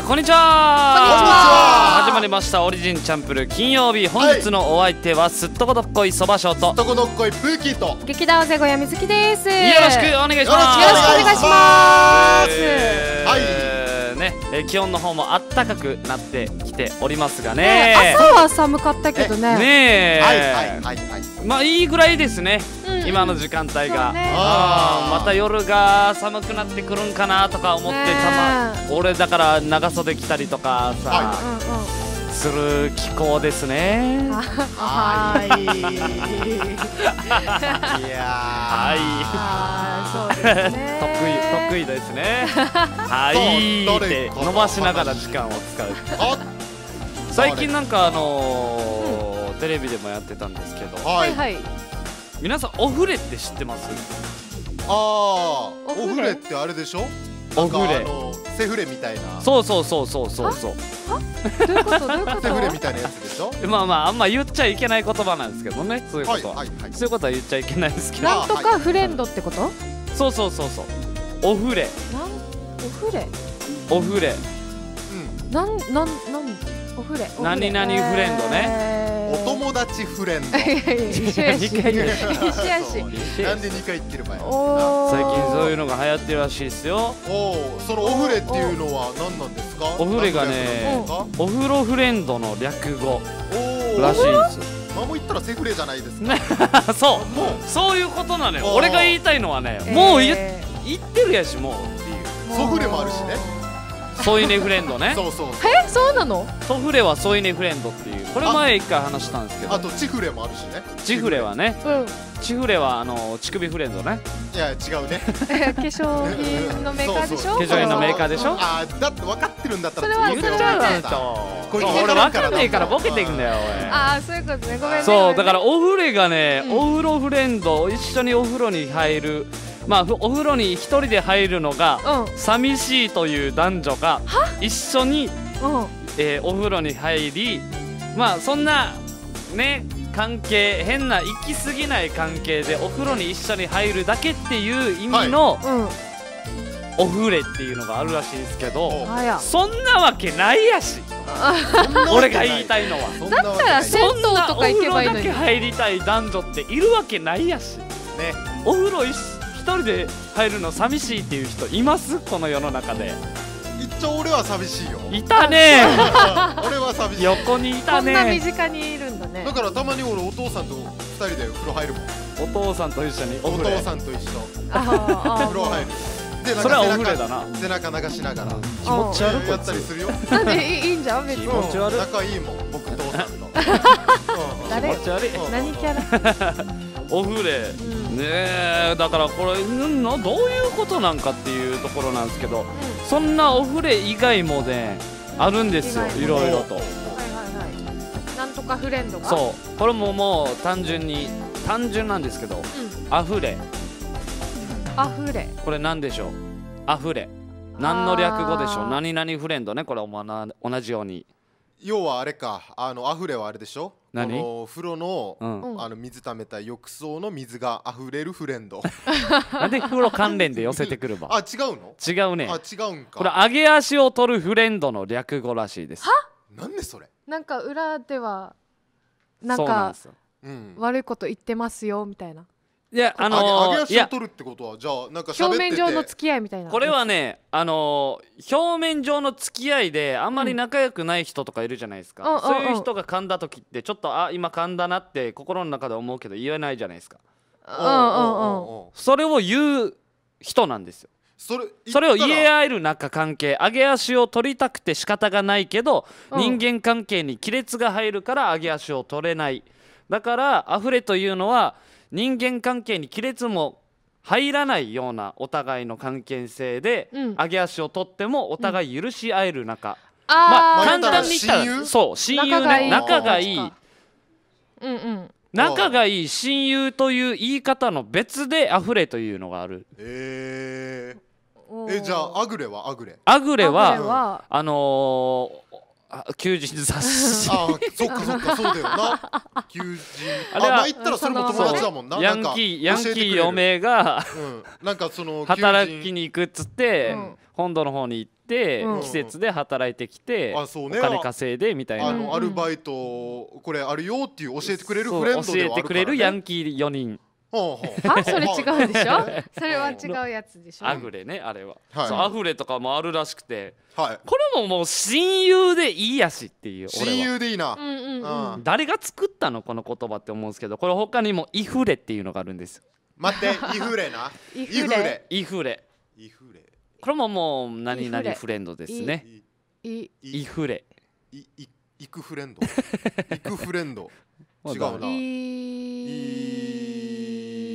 さあこんにちは始まりましたオリジンチャンプル金曜日本日のお相手はすっとこどっこいそばしょうとすっとこどっこいプーキーと劇団ぜごやみずきですよろしくお願いしますよろしくお願いします、えー、はいね、え気温の方も暖かくなってきておりますがね、ね、朝は寒かったけどねねはいはいはいはい、まあいいぐらいですね今の時間帯が、ね、あまた夜が寒くなってくるんかなとか思って、たま俺だから長袖着たりとかさ、はいする気候ですね。はい。い やはい。得意得意ですね。はいって伸ばしながら時間を使う。最近なんかあのー、テレビでもやってたんですけど。はい。はい皆さんおふれって知ってますああおふれってあれでしょおふれセフレみたいなそうそうそうそうそうそうどういうことどういうことセフレみたいなやつでしょまあまああんま言っちゃいけない言葉なんですけどねそういうことはいそういうことは言っちゃいけないですけどなんとかフレンドってこと、そうそうそうそうおふれなんおふれおふれうんなんなんなんフレ何々フレンドね、お友達フレンド西やしなんで2回言ってる前最近そういうのが流行ってるらしいですよおそのオフレっていうのは何なんですかオフレがねお風呂フレンドの略語らしいですよまも言ったらセフレじゃないですか そうそういうことなのよ俺が言いたいのはねもう言ってるやしもうっていうソフレもあるしね添い寝フレンドねそうそうえそうなのソフレは添い寝フレンドっていうこれ前一回話したんですけどあとチフレもあるしねチフレはね、うん、チフレはあの乳首フレンドねいや違うね 化粧品のメーカーでしょ化粧品のメーカーでしょあだって分かってるんだったらそれは言っちうねとこれ俺分かんねえからボケていくんだよああそういうことねごめんねそうだからお風呂がね、うん、お風呂フレンド一緒にお風呂に入る、うんまあ、お風呂に一人で入るのが寂しいという男女が一緒に、えー、お風呂に入りまあそんなね関係変な行き過ぎない関係でお風呂に一緒に入るだけっていう意味の、お風呂っていうのがあるらしいですけど、そんなわけないやし 俺が言いたいのはだったら銭湯とか行けばいいのにお風呂だけ入りたい男女っているわけないやし、ね、お風呂一緒人で入るの寂しいっていう人いますこの世の中で一応俺は寂しいよいたね 俺は寂しい横にいたねこんな身近にいるんだねだからたまに俺お父さんと二人で風呂入るもんお父さんと一緒にお父さんと一緒風呂入るでそれはお風呂だな背中流しながら気持ち悪くやったりするよなんでいいんじゃん別に気持ち悪い仲いいもん僕父さんと うん、誰何キャラオフレ、うんねえだからこれのどういうことなんかっていうところなんですけど、うん、そんなおふれ以外もねあるんですよいろいろと、はいはいはい。なんとかフレンドがそうこれももう単純に単純なんですけど、うん、あふれあれこれ何でしょうあれ何の略語でしょう何々フレンドねこれおな同じように要はあれかあのアフレはあれでしょ何この風呂の,、うんあの水溜めた浴槽の水が溢れるフレンド なんで風呂関連で寄せてくるば あ違うの違うねあ違うんかこれ揚げ足を取るフレンドの略語らしいですなんでそれなんか裏ではなんそなんかうん悪いこと言ってますよみたいないやあのー、揚げ足を取るってことはじゃあなんか表面上の付き合いみたいなこれはねあのー、表面上の付き合いであんまり仲良くない人とかいるじゃないですか、うん、そういう人が噛んだ時ってちょっとあ今噛んだなって心の中で思うけど言えないじゃないですかそれを言う人なんですよそれそれを言い合える仲関係揚げ足を取りたくて仕方がないけど、うん、人間関係に亀裂が入るから揚げ足を取れないだから溢れというのは人間関係に亀裂も入らないようなお互いの関係性で、うん上げ足を取ってもお互い許し合える仲、まあ簡単に言った親ら友そう親友ね仲がいいいいうんうん仲がいい親友という言い方の別で溢れというのがあるえー、えじゃあアグレはアグレアグレアグレははあのあ求人雑誌あそっかそっかそうだよな求人あれは前行ったらそれも友達だもんなヤンキーヤンキー嫁が、うん、なんかその 働きに行くっつって、うん、本土の方に行って、うん、季節で働いてきて、あそうね、お金稼いでみたいなあのアルバイトこれあるよっていう教えてくれるフレンドではあるから、ね、教えてくれるヤンキー4人ほうほうあそれ違うでしょそれは違うやつでしょアフレねあれは、はい、そうアフレとかもあるらしくて、はい、これももう親友でいいやしっていう親友でいいな、うんうんうん、誰が作ったのこの言葉って思うんですけどこれ他にもイフレっていうのがあるんです待ってイフレな イフレイフレイフレこれももう何々フレンドですねイフレイイイクフレンドイク フレンド違うなイ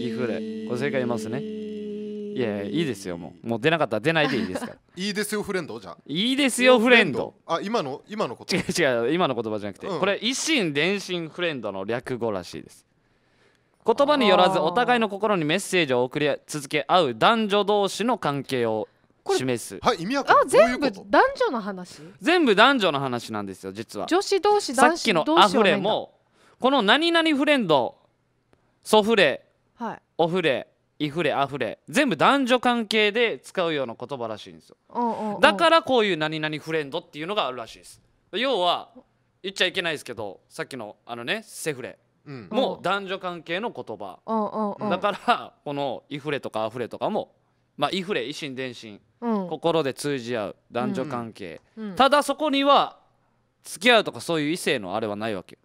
ギフレこれ正解いますねいやいいですよもうもう出なかったら出ないでいいですから いいですよフレンドじゃいいですよフレンドあ今の今のこと違う違う今の言葉じゃなくて、うん、これ一心伝心フレンドの略語らしいです言葉によらずお互いの心にメッセージを送り続け合う男女同士の関係を示すはい意味わかあ全部男女の話全部男女の話なんですよ実は女子同士男子同士さっきのアフレもこの何々フレンドソフレはい、おふれイフレあふれ全部男女関係で使うような言葉らしいんですよだからこういう何々フレンドっていうのがあるらしいです要は言っちゃいけないですけどさっきのあのねセフレも男女関係の言葉だからこのイフレとかアフレとかもまあイフレ維心伝心、心で通じ合う男女関係、うん、ただそこには付き合うとかそういう異性のあれはないわけ、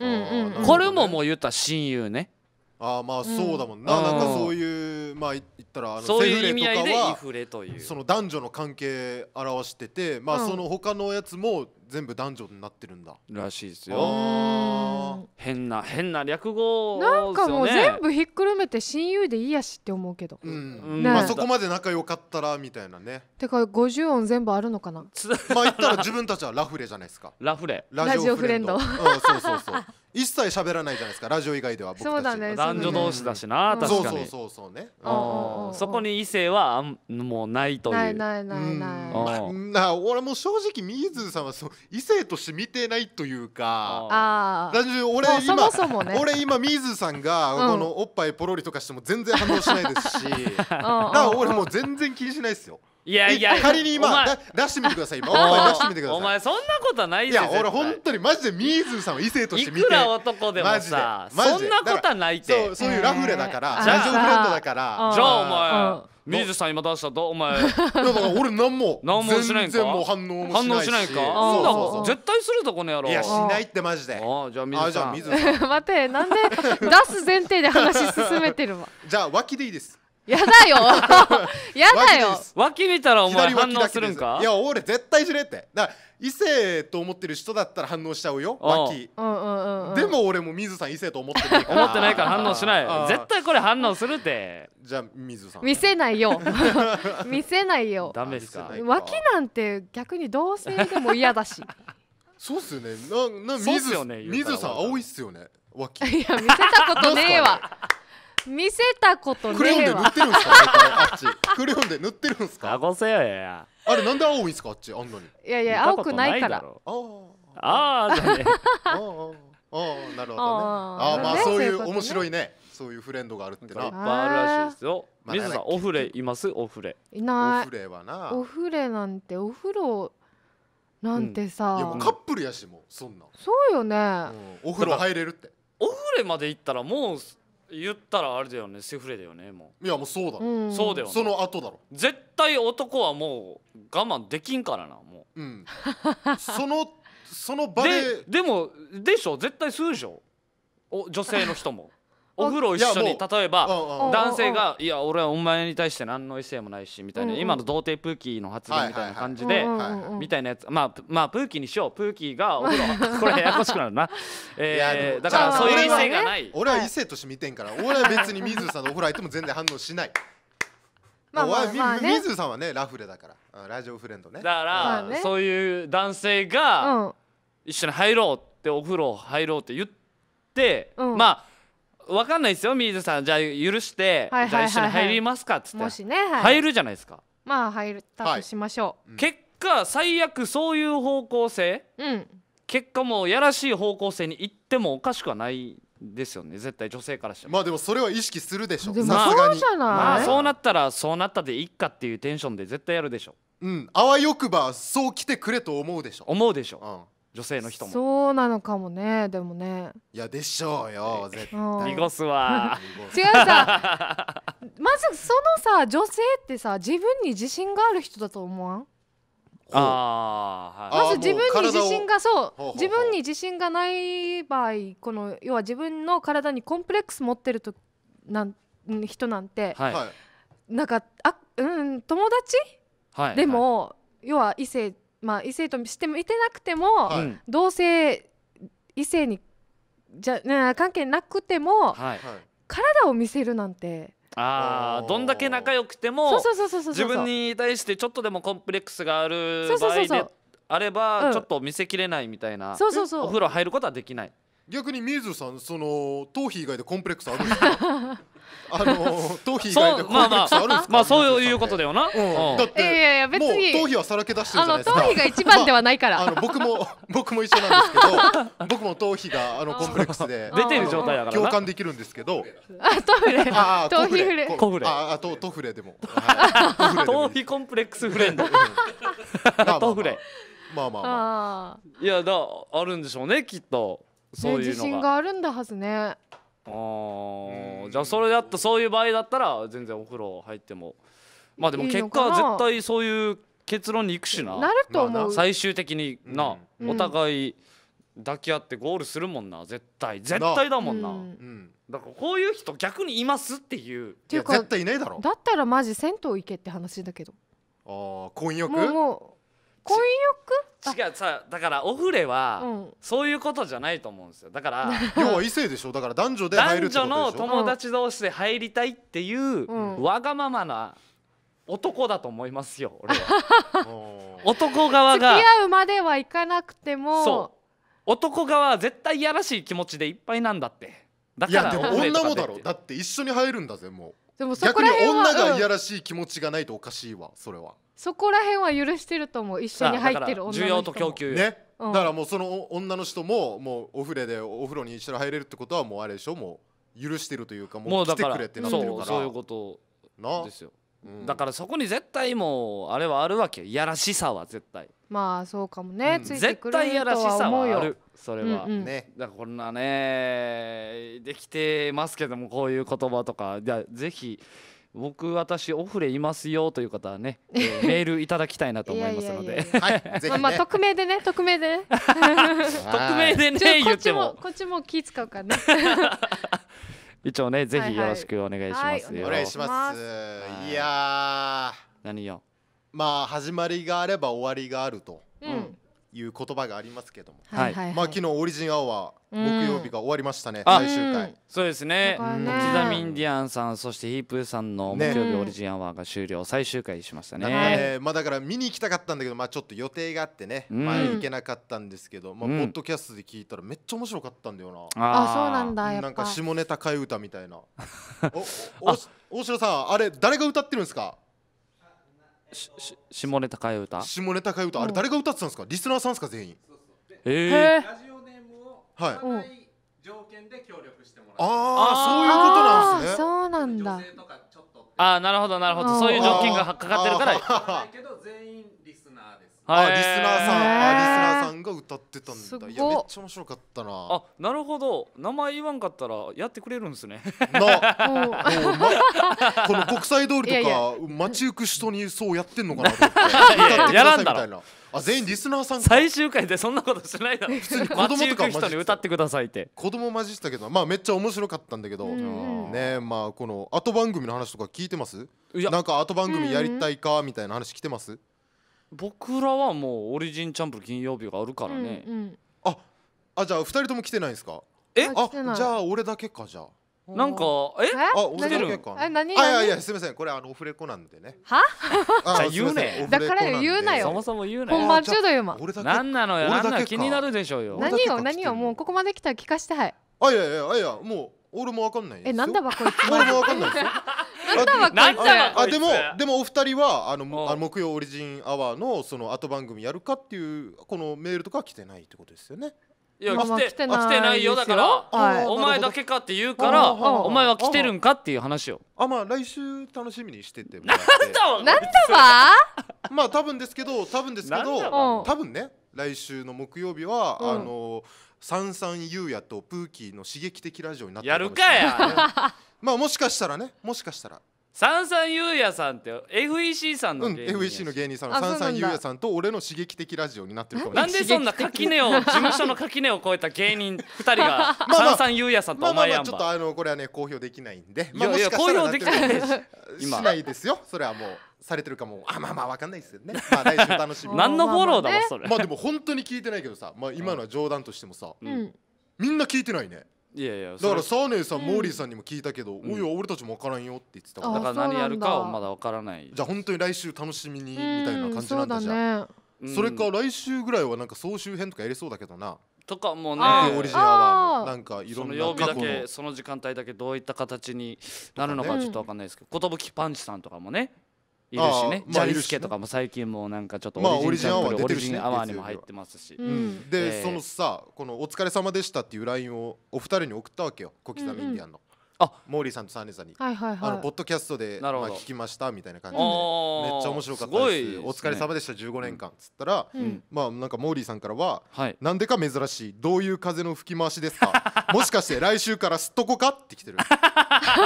うんうん、これももう言った親友ねあまあそうだもんな、うん、なんかそういうまあ言ったらあのそういう意味合いでイフレというその男女の関係表しててまあその他のやつも全部男女になってるんだらしいですよ変な変な略語、なんかもう全部ひっくるめて親友でいいやしって思うけど、まあそこまで仲良かったらみたいなねてか50音全部あるのかな まあ言ったら自分たちはラフレじゃないですかラフレラジオフレンドうん、そうそうそう一切喋らないじゃないですかラジオ以外では僕そう男女同士だしな、確かにそうそうそうそうねそこに異性はもうないというないないないない、俺も正直ミーズさんはそ異性として見てないというか俺今そも、ね、俺今水さんがこのおっぱいポロリとかしても全然反応しないですし だから俺もう全然気にしないですよ。いやいや仮に今出してみてください今 お前出してみてくださいお前そんなことないいや俺本当にマジでみーずさんを異性として見ていくら男でもさそんなことはないってそういうラフレだからラジオフレンドだからじゃあお前ミーズさん今出したとお前 だから俺んも何もしないんか全然もう反応も反応しないかそう絶対するとこの野郎いやしないってマジであじゃあミズさん 待ってなんで出す前提で話進めてるわじゃあ脇でいいですやだよ やだよ脇見たらお前反応するんかいや俺絶対しねってだ異性と思ってる人だったら反応しちゃうよ脇、うんうんうん、でも俺も水さん異性と思ってな思ってないから反応しない絶対これ反応するってじゃあ水さん見せないよ 見せないよダメですか脇なんて逆に同性でも嫌だしそうっすよねなな水,、ね、水さん青いっすよね脇いや見せたことねえわ見せたことクレヨンで塗ってるんですかあっちクレヨンで塗ってるんですかあれなんで青いんですかあっちあんのにいやいや青くないからああじゃねああなるほどねああまあそういう面白いねそういうフレンドがあるってな。いっぱいあるらしいですよ。水さん、おふれいますおふれ。いない。おふれはな。おふれなんて、お風呂なんてさ。いやもうカップルやしも、そんな。そうよね。お風呂入れるって。おふれまで行ったらもう言ったらあれだよねセフレだよねもういやもうそうだろ、うそうだよねその後だろう絶対男はもう我慢できんからなもうんそのその場でででもでしょ絶対するでしょお女性の人もお風呂一緒に例えば男性が「いや俺はお前に対して何の異性もないし」みたいな今の童貞プーキーの発言みたいな感じでみたいなやつまあまあプーキーにしようプーキーがお風呂 これややこしくなるなえだからそういう異性がない俺は異性として見てんから俺は別に水野さんのお風呂入っても全然反応しない。水野水さんはねラフレだからラジオフレンドねだから、そういう男性が、一緒に入ろうってお風呂入ろうって言って、まあ分かんないですよ水さんじゃあ許して、じゃあ一緒に入りますかっつってもしね、はい、入るじゃないですかまあ入ったとしましょう、はい、結果最悪そういう方向性、うん、結果もうやらしい方向性に行ってもおかしくはないですよね絶対女性からしてまあでもそれは意識するでしょそうまあ、そうなったらそうなったでいっかっていうテンションで絶対やるでしょうんあわよくばそう来てくれと思うでしょ思うでしょ、うん女性の人もそうなのかもねでもねいやでしょうよ絶対濁すわ 違うさまずそのさ女性ってさ自分に自信がある人だと思わんあはい、まず自分に自信がそう自分に自信がない場合この要は自分の体にコンプレックス持ってるとなん人なんて、はい、なんかあうん友達、はい、でも、はい、要は異性まあ、異性としてもいてなくても、はい、同性異性にじゃ、ね、関係なくても、はい、体を見せるなんて。あどんだけ仲良くても自分に対してちょっとでもコンプレックスがある場合であればちょっと見せきれないみたいな、うん、そうそうそうお風呂入ることはできない逆に水さんその頭皮以外でコンプレックスあるんですか あの頭皮以外でコンプあるんですかまあそういうことだよな、だって、えー、別に頭皮はさらけ出してるじゃないですか頭皮が一番ではないから、あ、の僕も 僕も一緒なんですけど僕も頭皮があのコンプレックスで 出てる状態だから共感できるんですけどあ頭フレあ頭皮フレコフレあとトフレでも、頭皮コンプレックスフレンド、トフレまあまあまあいやだあるんでしょうねきっとそういうのが自信があるんだはずねああじゃあそれだったそういう場合だったら全然お風呂入ってもまあでも結果は絶対そういう結論に行くしななると思う最終的にな、お互い抱き合ってゴールするもんな絶対絶対だもんな、うんだからこういう人逆にいますっていうていう絶対いないだろだったらマジ銭湯行けって話だけどああ婚約もうもう婚浴違うさだからおふれは、うん、そういうことじゃないと思うんですよだから 要は異性でしょだから男女で入るってことでしょ男女の友達同士で入りたいっていう、うん、わがままな男だと思いますよ 俺は男側が付き合うまではいかなくても男側は絶対いやらしい気持ちでいっぱいなんだってだからいやでも女もだろだって一緒に入るんだぜもうでもそこ逆にら辺は女がいやらしい気持ちがないとおかしいわそれはそこら辺は許してると思う一緒に入ってる女の人需要と供給ねうんだからもうその女の人ももうお風呂でお風呂に一緒に入れるってことはもうあれでしょもう許してるというかもう来だてかくれってならってるそかうらそういうことなですよだからそこに絶対もうあれはあるわけいやらしさは絶対まあそうかもね、うんついて絶くる対いやらしさ思はあよるそれは、うんうん、ねだからこんなねできてますけどもこういう言葉とかじゃぜひ僕私オフレいますよという方はね、えー、メールいただきたいなと思いますのではいね、まあ、まあ匿名でね匿名で、匿名でね 言ってもこっちも気使うからね 一応ねぜひよろしくお願いしますよ、はいはい、お願いします、い、いや何よまあ始まりがあれば終わりがあるという言葉がありますけども、はいまあ昨日オリジンアワー木曜日が終わりましたね、最終回そうですねね刻みインディアンさんそしてヒープーさんの木曜日オリジンアワーが終了、最終回しましたね、ね、まあだから見に行きたかったんだけどまあちょっと予定があってね、まあ行けなかったんですけどまあポッドキャストで聞いたらめっちゃ面白かったんだよな、うあそうなんだなんか下ネタ替え歌みたいな おお大城さんあれ誰が歌ってるんですかしし下ネタ替え歌下ネタ替え歌あれ誰が歌ってたんですかリスナーさんですか全員ええラジオネームをはい条件で協力してもらうああそういうことなんですねそうなんだああなるほどなるほどそういう条件がかかってるからけど全員あリスナーさんあリスナーさんが歌ってたんだいやめっちゃ面白かったなあなるほど名前言わんかったらやってくれるんですねな ま、この国際通りとかいやいや街行く人にそうやってんのかなと思って 歌ってくやらさいみたいなあ全員リスナーさん最終回でそんなことしないだろ普通に子供とか街行人に歌ってくださいって子供混じしたけどまあめっちゃ面白かったんだけど、ねえまあこの後番組の話とか聞いてますいやなんか後番組やりたいかみたいな話来てます僕らはもうオリジンチャンプル金曜日があるからね、うんうん、ああじゃあ2人とも来てないんですかえあじゃあ俺だけかじゃあなんかえあ俺だけかえ何あいやいやすみませんこれあのオフレコなんでねはじゃ言うねだから言うなよそもそも言うなよ本番中だよ今なんなのよなん気になるでしょうよ何を何をもうここまで来たら聞かしてはいあいやいやいやもう俺もわかんないえなんだわこいつ俺もわかんないですよ なんだわこいつあでもでもお二人はあのあの木曜オリジンアワーのその後番組やるかっていうこのメールとか来てないってことですよねいや来て来てないよだからお前だけかって言うからお前は来てるんかっていう話をあまあ来週楽しみにしててもらってなんだわ まあ多分ですけど多分ですけど多分ね来週の木曜日はあのーさんさんゆうやとプーキーの刺激的ラジオになってるやるかや まあもしかしたらねもしかしたらさんさんゆうやさんって FEC さんの芸人、うん、FEC の芸人さんの さんさんゆうやさんと俺の刺激的ラジオになってるかもなんでそんな垣根を事務所の垣根を超えた芸人2人がさんさんゆうやさんとお前やんばちょっとあのこれはね公表できないんで、まあ、いやいや公表できない しないですよそれはもうされてるかも あまあまあわかんないですよねまあ来週楽しみ 何のフォローだわそれまあでも本当に聞いてないけどさまあ今のは冗談としてもさ、みんな聞いてないねいやいやだからサーネーさん、モーリーさんにも聞いたけど「うお俺たちも分からんよ」って言ってたからだから何やるかはまだ分からないじゃあ本当に来週楽しみにみたいな感じなんだじゃあ、それか来週ぐらいはなんか総集編とかやりそうだけどなとかもねオリジナルなんかいろんな曜日だその時間帯だけどういった形になるのかちょっと分かんないですけどとぶきパンチさんとかもねいるしね、ジャリスケとかも最近もなんかちょっとオリジンアワー、オリジンアワーにも入ってますし、で、そのさこの「お疲れ様でした」っていう LINE をお二人に送ったわけよ小刻みインディアンの、あモーリーさんとサンレさんに、はいはいはい、あのポッドキャストで、まあ、聞きましたみたいな感じで、めっちゃ面白かったです、ね、お疲れ様でした15年間っつったら、うん、まあなんかモーリーさんからは、はい、なんでか珍しいどういう風の吹き回しですか もしかして来週からすっとこかってきてる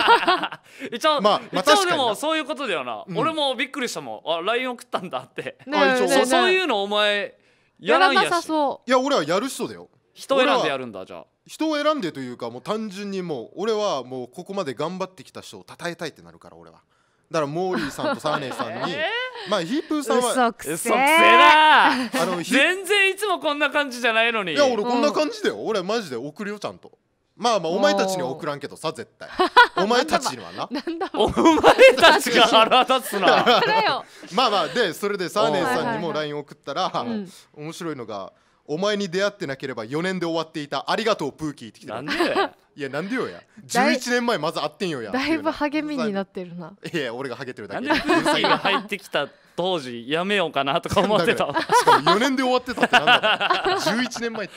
一応、まあ、まあ、一応でもそういうことだよな、うん、俺もびっくりしたもんあ LINE 送ったんだって、ねね、そそういうのお前やらんやしいや俺はやる人だよ人選んでやるんだじゃあ人を選んでというかもう単純にもう俺はもうここまで頑張ってきた人を称えたいってなるから俺はだからモーリーさんとサーネーさんに、まあヒープーさんは嘘くせ嘘くせなあの全然いつもこんな感じじゃないのにいや俺こんな感じだよ、うん、俺マジで送るよちゃんとまあまあお前たちには送らんけどさ絶対お前たちにはな お前たちが腹立つな まあまあでそれでサーネーさんにも LINE 送ったら、面白いのが「お前に出会ってなければ4年で終わっていたありがとうプーキーって来てなんでいやなんでよや11年前まず会ってんよやだいぶ励みになってるないや俺がハゲてるだなんけでプーキーが入ってきた当時やめようかなとか思ってたしかも4年で終わってたってなんだろう11年前って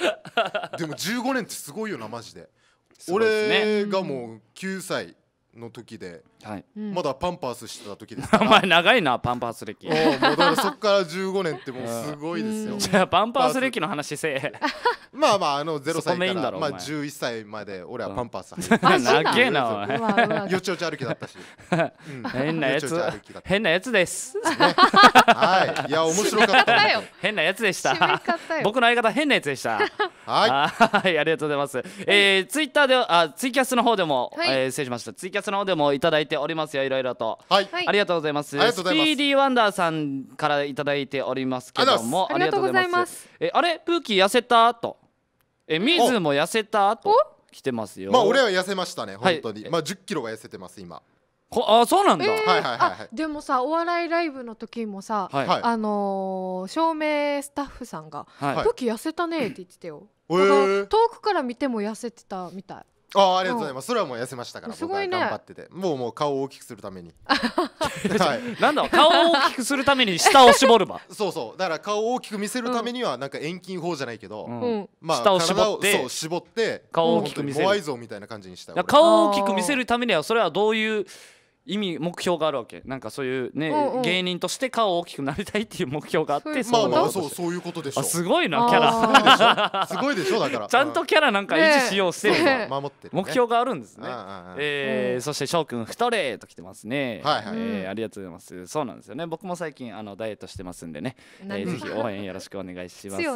でも15年ってすごいよなマジででね俺がもう9歳の時ではい、まだパンパースしてた時ですから お前長いなパンパース歴もうだからそっから15年ってもうすごいですよじゃあパンパース歴の話せえまあまああの0歳からまあ11歳まで俺はパンパース 長えなお前よちよち歩きだったし、うん、変なやつ変なやつです、はいいや面白かった変なやつでした僕の相方変なやつでしたはいありがとうございます、えー、ツイッターであツイキャスの方でも、はい、えー、失礼しましたツイキャスの方でもいただいてておりますよいろいろと、はい、ありがとうございますスピーディーワンダーさんからいただいておりますけどもありがとうございますえあれプーキー痩せたとえミズも痩せたと来てますよまあ俺は痩せましたね本当に、はい、まあ1 0キロが痩せてます今あそうなんだ、えー、はいはいはい、でもさお笑いライブの時もさ、はい、あのー、照明スタッフさんが「はい、プーキー痩せたね」って言ってたよ、えー、遠くから見ても痩せてたみたいあありがとうございますそれはもう痩せましたからすごいね僕は頑張っててもうもう顔を大きくするために はいなんだ顔を大きくするために下を絞るば そうそうだから顔を大きく見せるためにはなんか遠近法じゃないけど、うんまあ下を絞ってそう絞って顔を大きく見せるモアイ像みたいな感じにした顔を大きく見せるためにはそれはどういう意味目標があるわけなんかそういうね、うんうん、芸人として顔大きくなりたいっていう目標があってまあまあそうそういうことでしょすごいなキャラすごいでしょだからちゃんとキャラなんか維持しようせい、ね、守ってる、ね、目標があるんですね、えー、うん、そして翔くん太れと来てますねはい、はい、えー、ありがとうございますそうなんですよね僕も最近あのダイエットしてますんでね、えー、ぜひ応援よろしくお願いしますね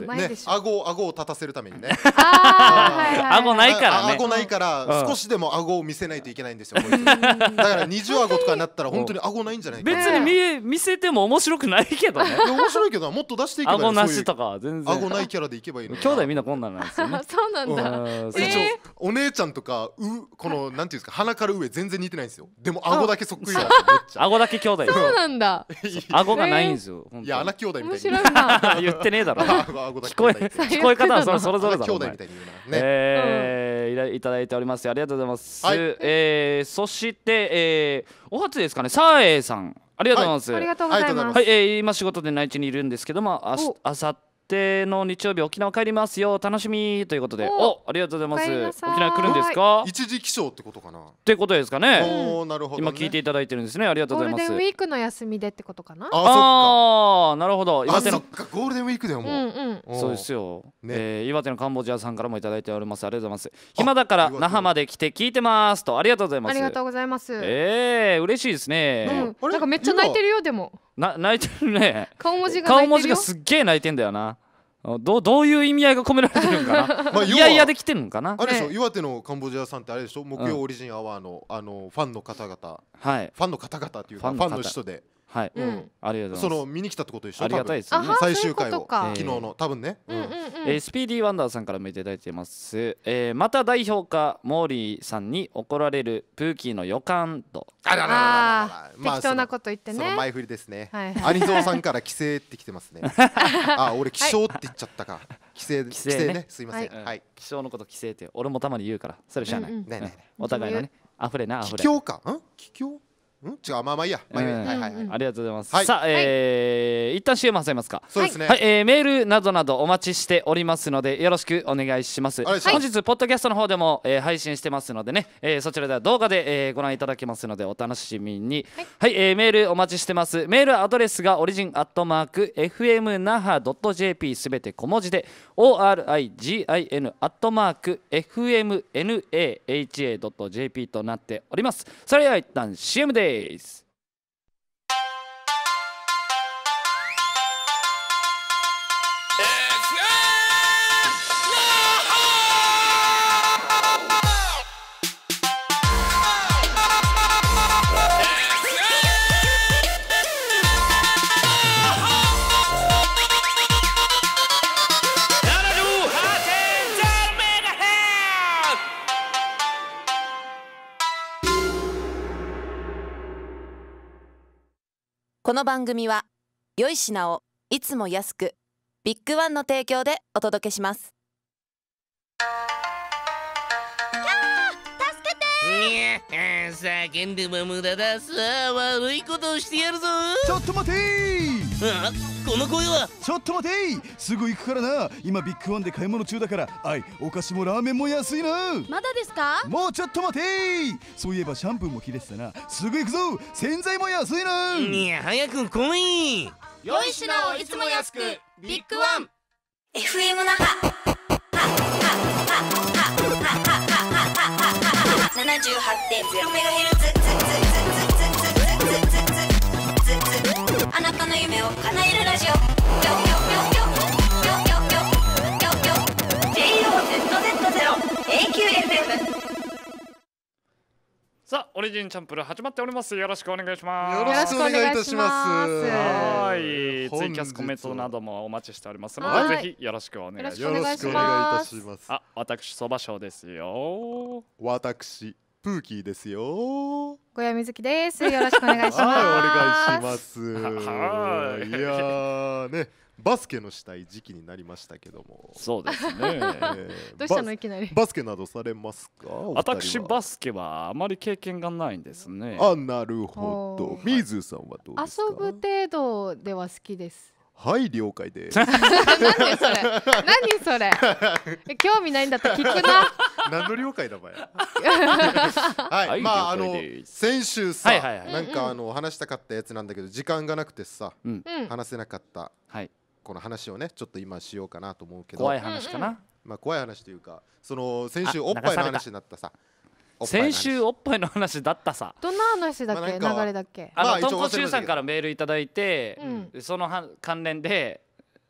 顎顎を立たせるためにね あ、はいはい、顎ないからね顎ないから少しでも顎を見せないといけないんですよ だから二0顎とかになったら本当に顎ないんじゃないか別に見見せても面白くないけどね面白いけどもっと出していけばいい顎なしとか全然顎ないキャラでいけばいいの兄弟みんなこんなんなんですよねそうなんだ、うん、お姉ちゃんとかうこのなんていうんですか鼻から上全然似てないんですよ でも顎だけそっくりなんですよ顎だけ兄弟そうなんだ顎がないんですよいや穴兄弟みたいな 言ってねえだろ聞こえ聞こえ方はそれぞれだろ兄弟みたいに言うなねえいただいておりますありがとうございますはい、えー、そして、えお初ですかねサーさんありがとうございます、はい、ありがとうございます、はいえー、今仕事で内地にいるんですけどもああさ定の日曜日沖縄帰りますよ楽しみということでおありがとうございます沖縄来るんですか一時起床ってことかなってことですかね、おなるほど、ね、今聞いていただいてるんですねありがとうございますウィークの休みでってことかなああなるほど岩手のゴールデンウィークだよもう、うんうん、そうですよ、ねえー、岩手のカンボジアさんからもいただいておりますありがとうございます暇だから那覇まで来て聞いてますとありがとうございますありがとうございますえー、嬉しいですね、うん、なんかめっちゃ泣いてるよでもな泣いてるね顔文字が顔文字がすっげえ泣いてんだよなどどういう意味合いが込められてるんかな まあいやいやできてるんかなあれでしょ、え岩手のカンボジアさんってあれでしょ木曜オリジンアワーの,、あのファンの方々、はい、ファンの方々っていうかファンの人ではい、うん、ありがとうございますその見に来たってことでしょありがたいですね最終回を昨日の多分ね、うんうんうんえー、スピーディーワンダーさんからもいただいてます、えー、また代表かモーリーさんに怒られるプーキーの予感とあららららら、まあ、適当なこと言ってねその前振りですね、はいはい、有蔵さんから規制ってきてますね あ俺気象って言っちゃったか、帰省帰省ねすいません、はい、はい、気象のこと規制って俺もたまに言うからそれじゃない、うんうん、ねねお互いのね溢れな溢れ気境かん気境うん違うまあまあいいや、まあいいや、はいはいはい、ありがとうございます、はい、さあ、えー、はい、一旦 CM 挟みますかそうですね、はい、えー、メールなどなどお待ちしておりますのでよろしくお願いします、はい、本日ポッドキャストの方でも、えー、配信してますのでね、えー、そちらでは動画で、えー、ご覧いただけますのでお楽しみにはい、はい、えー、メールお待ちしてますメールアドレスがオリジンアットマーク fmnaha.jp すべて小文字で origin アットマーク fmnaha.jp となっておりますそれでは一旦 CM で days. この番組は良い品をいつも安くビッグワンの提供でお届けしますいや叫んでも無駄ださあ悪いことをしてやるぞちょっと待てこの声はちょっと待てすぐ行くからな今ビッグワンで買い物中だからあいお菓子もラーメンも安いなまだですかもうちょっと待てそういえばシャンプーも切れてたなすぐ行くぞ洗剤も安いないや早く来いよい品をいつも安くビッグワン FM 那覇78.0メガヘルツ夢を叶えるラジオさあオリジンチャンプル始まっておりますよろしくお願いしますよろしくお願いいたしますはいツイキャスコメントなどもお待ちしておりますのでぜひよろしくお願いしますよろしくお願いいたしますあ私そばしですよ私プーキーですよ小谷瑞きですよろしくお願いします はい、お願いしますはいいやねバスケのしたい時期になりましたけどもそうですね どうしたのいきなりバスケなどされますか私バスケはあまり経験がないんですねあなるほどみずさんはどうですか遊ぶ程度では好きですはい了解です 何それ何それ 興味ないんだって聞くな 何の了解だばやはい、はい、まああの先週さ、はいはいはい、なんかあの話したかったやつなんだけど時間がなくてさ、うん、話せなかった、はい、この話をねちょっと今しようかなと思うけど怖い話かな、まあ怖い話というかその先週おっぱいの話になったさ先週おっぱいの話だったさどんな話だっけ、流れだっけあのとんこしゅうさんからメールいただいて、その関連で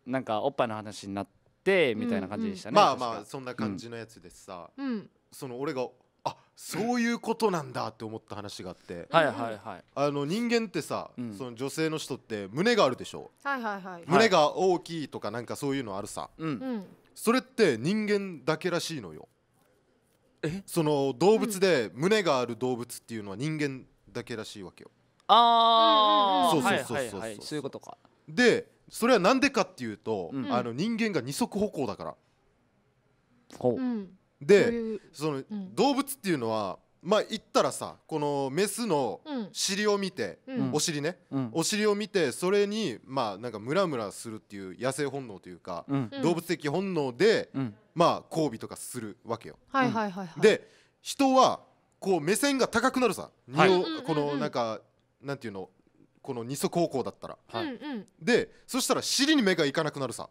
なんかおっぱいの話になってみたいな感じでしたね、まあまあそんな感じのやつでさ、うん、その俺があそういうことなんだって思った話があって、はいはいはいあの人間ってさ、その女性の人って胸があるでしょ、はいはいはい、胸が大きいとかなんかそういうのあるさ、うん、それって人間だけらしいのよその動物で胸がある動物っていうのは人間だけらしいわけよああ、そうそうそうそうそう、そういうことかでそれはなんでかっていうと、うん、あの人間が二足歩行だから、うん、で、その動物っていうのはまあ言ったらさこのメスの尻を見て、うん、お尻ね、うん、お尻を見てそれにまあなんかムラムラするっていう野生本能というか、うん、動物的本能で、まあ交尾とかするわけよ。はいはいはいはい、で人はこう目線が高くなるさ、はい、このなんかなんていうのこの二足歩行だったら。はい、でそしたら尻に目がいかなくなるさ。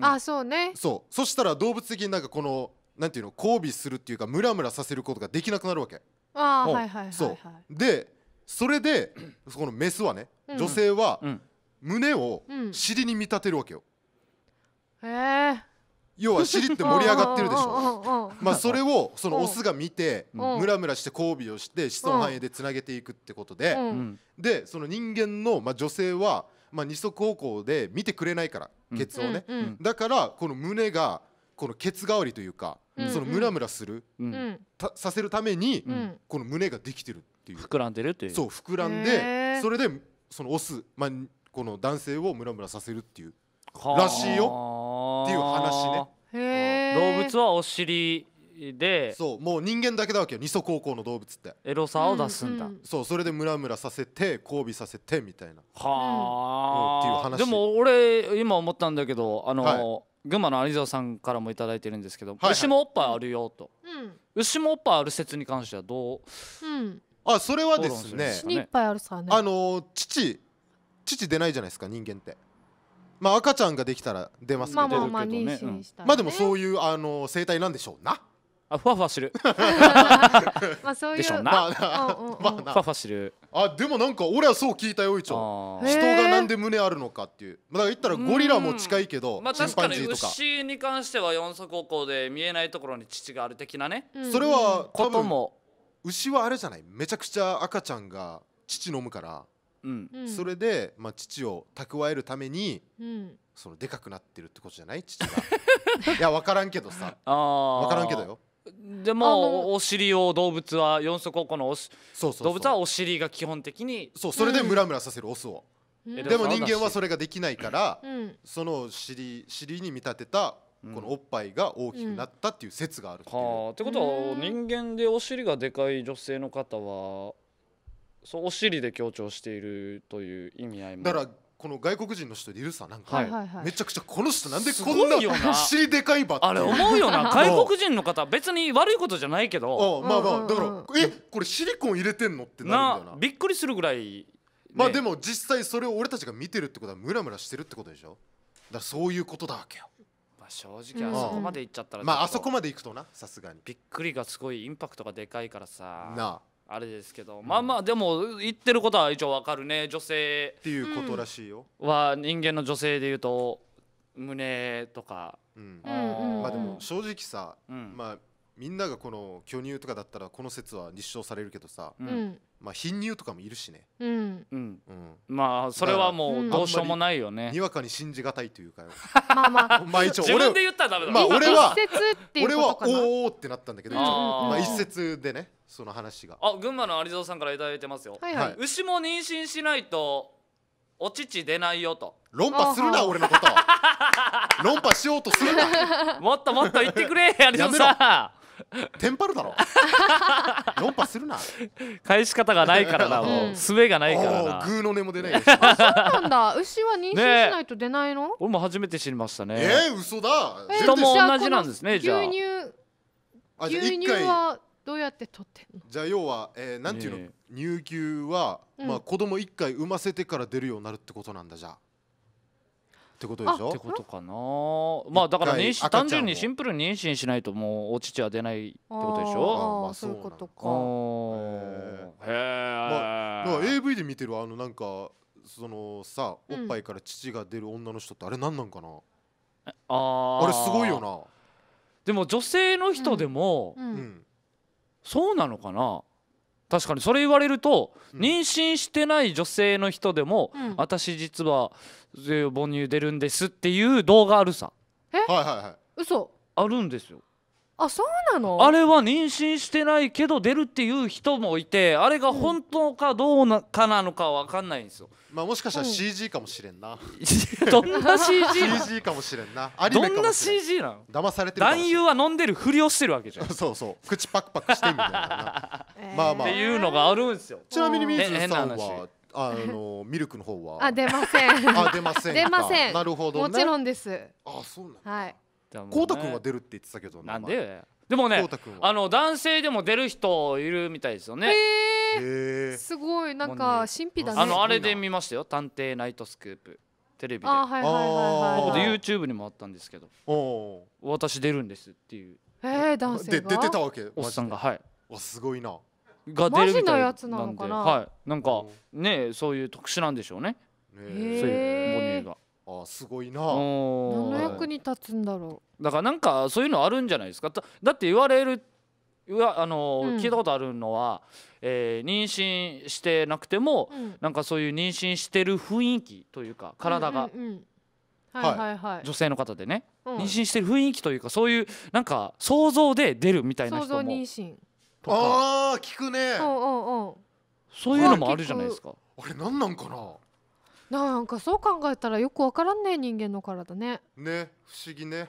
あそうねそうそしたら動物的になんかこのなんていうの交尾するっていうかムラムラさせることができなくなるわけ。あはいはいはい、はい、そうでそれでそこのメスはね、うん、女性は胸を尻に見立てるわけよ。へ、うん、え要は尻って盛り上がってるでしょまあそれをそのオスが見てムラムラして交尾をして子孫繁栄でつなげていくってことで、うん、でその人間のまあ女性はまあ二足歩行で見てくれないからケツをね、うんうん、だからこの胸がこのケツ代わりというかそのムラムラする、させるために、この胸ができてるっていう膨らんでるっていうそう膨らんでそれでそのオス、まあ、この男性をムラムラさせるっていうらしいよっていう話ね。動物はお尻でそうもう人間だけだわけよ二足高校の動物ってエロさを出すんだ、うん、そうそれでムラムラさせて交尾させてみたいなはあ、うん、っていう話でも俺今思ったんだけどあの、はい、群馬の有沢さんからも頂いてるんですけど、はいはい、牛もおっぱいあるよと、うん、牛もおっぱいある説に関してはどう、うん、あそれはですね牛にいっぱいあるさねあの父父出ないじゃないですか人間ってまあ赤ちゃんができたら出ますけどまあまあまあ、ね、まあでもそういうあの生態なんでしょうなあふわふわする まあそういうでしょうな、まあまあふわふわするあでもなんか俺はそう聞いたよ一応人がなんで胸あるのかっていうまあ言ったらゴリラも近いけどまあ確かに牛に関しては四足歩行で見えないところに乳がある的なねそれはこ供も牛はあれじゃないめちゃくちゃ赤ちゃんが乳飲むからうんそれでまあ乳を蓄えるためにうんそのでかくなってるってことじゃない父が いや分からんけどさああ分からんけどよでもお尻を動物は四足歩行のオスそうそう動物はお尻が基本的にそうそれでムラムラさせるオスを、うん、でも人間はそれができないから、うん、その尻尻に見立てたこのおっぱいが大きくなったっていう説があるっていう、うん、はあってことは人間でお尻がでかい女性の方はそうお尻で強調しているという意味合いもだからこの外国人の人でいるさなんか、はいはいはいめちゃくちゃこの人なんでこんなな尻でかいばってあれ思うよな 外国人の方別に悪いことじゃないけどああまあまあ、うんうんうんだからえこれシリコン入れてんのってなるんだよななびっくりするぐらい、ねまあでも実際それを俺たちが見てるってことはムラムラしてるってことでしょだからそういうことだわけよまあ正直あそこまで行っちゃったらまああそこまでまで行くとなさすがにびっくりがすごいインパクトがでかいからさなああれですけど、まあまあでも言ってることは一応わかるね女性っていうことらしいよ、は人間の女性で言うと胸とか、うんまあでも正直さ、まあみんながこの巨乳とかだったらこの説は立証されるけどさ、うん、まあ貧乳とかもいるしね、うん、うん、うん、まあそれはもうどうしようもないよねにわかに信じがたいというかよまあまあ まあ一応俺で言ったらダメだまあ俺は一説っていう俺ことはかなおーおーってなったんだけど一応まあ、一説でねその話があ群馬の有蔵さんから頂いただいてますよ、はいはい、牛も妊娠しないとお乳出ないよと論破するな俺のこと 論破しようとするなもっともっと言ってくれ有蔵さテンパるだろ論破するな返し方がないからなもう、うん、術がないからなグーの音も出ない そうなんだ牛は妊娠しないと出ないの、ね、俺も初めて知りましたねえー、嘘だ人も同じなんですねじゃあ牛乳牛乳はどうやって取ってんのじゃあ要は、えー、なんていうの、ね、乳牛は、まあ子供一回産ませてから出るようになるってことなんだじゃあってことでしょってことかなまあだから妊娠単純にシンプルに妊娠しないともうお乳は出ないってことでしょあまあそういうことかへえ、まあ、AV で見てるあのなんかそのさおっぱいから乳が出る女の人ってあれ何なんかな、あああれすごいよなでも女性の人でも、うんうん、そうなのかな確かにそれ言われると、うん、妊娠してない女性の人でも、うん、私実は母乳出るんですっていう動画あるさえはいはいはい嘘あるんですよあそうなのあれは妊娠してないけど出るっていう人もいてあれが本当かどうな、かなのかわかんないんですよまあもしかしたら CG かもしれんな、どんな CG?CG かもしれんなアニメどんな CG なの騙されてる男優は飲んでるふりをしてるわけじゃん そうそう口パクパクしてみたいなえー、まあまあっていうのがあるんですよちなみにみーずさんはあのミルクの方はあ出ませんあ出ません出ませんなるほど、ね、もちろんですあそうなんはいこうたくんは出るって言ってたけどなんででもねあの男性でも出る人いるみたいですよねすごいなんか神秘だねあのあれで見ましたよ「探偵ナイトスクープ」テレビであはいはいはいはい、YouTube にもあったんですけどお私出るんですっていうえー、男性がで出てたわけおっさんがはいわすごいなが出るみたいなやつなのかなはいなんかねそういう特殊なんでしょうねそういう母乳が。あすごいな何の役に立つんだろうだからなんかそういうのあるんじゃないですかだだって言われるあの、うん、聞いたことあるのは、えー、妊娠してなくても、うん、なんかそういう妊娠してる雰囲気というか体が、うんうんうんはいはいはい、女性の方でね、うん、妊娠してる雰囲気というかそういうなんか想像で出るみたいな人もとかああ聞くねうううそういうのもあるじゃないですかあれ何なんかななんかそう考えたらよくわからんね人間の体ねね不思議ね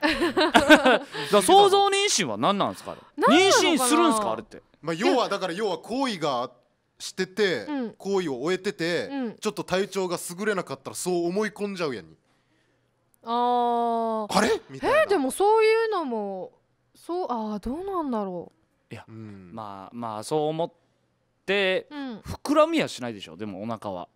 だ想像妊娠は何なんですか妊娠するんですかあれってまあ要はだから要は行為がしてて、行為を終えてて、うん、ちょっと体調が優れなかったらそう思い込んじゃうやにああれみたいなえー、でもそういうのもそうああどうなんだろういや、うん、まあまあそう思って、膨らみはしないでしょでもお腹は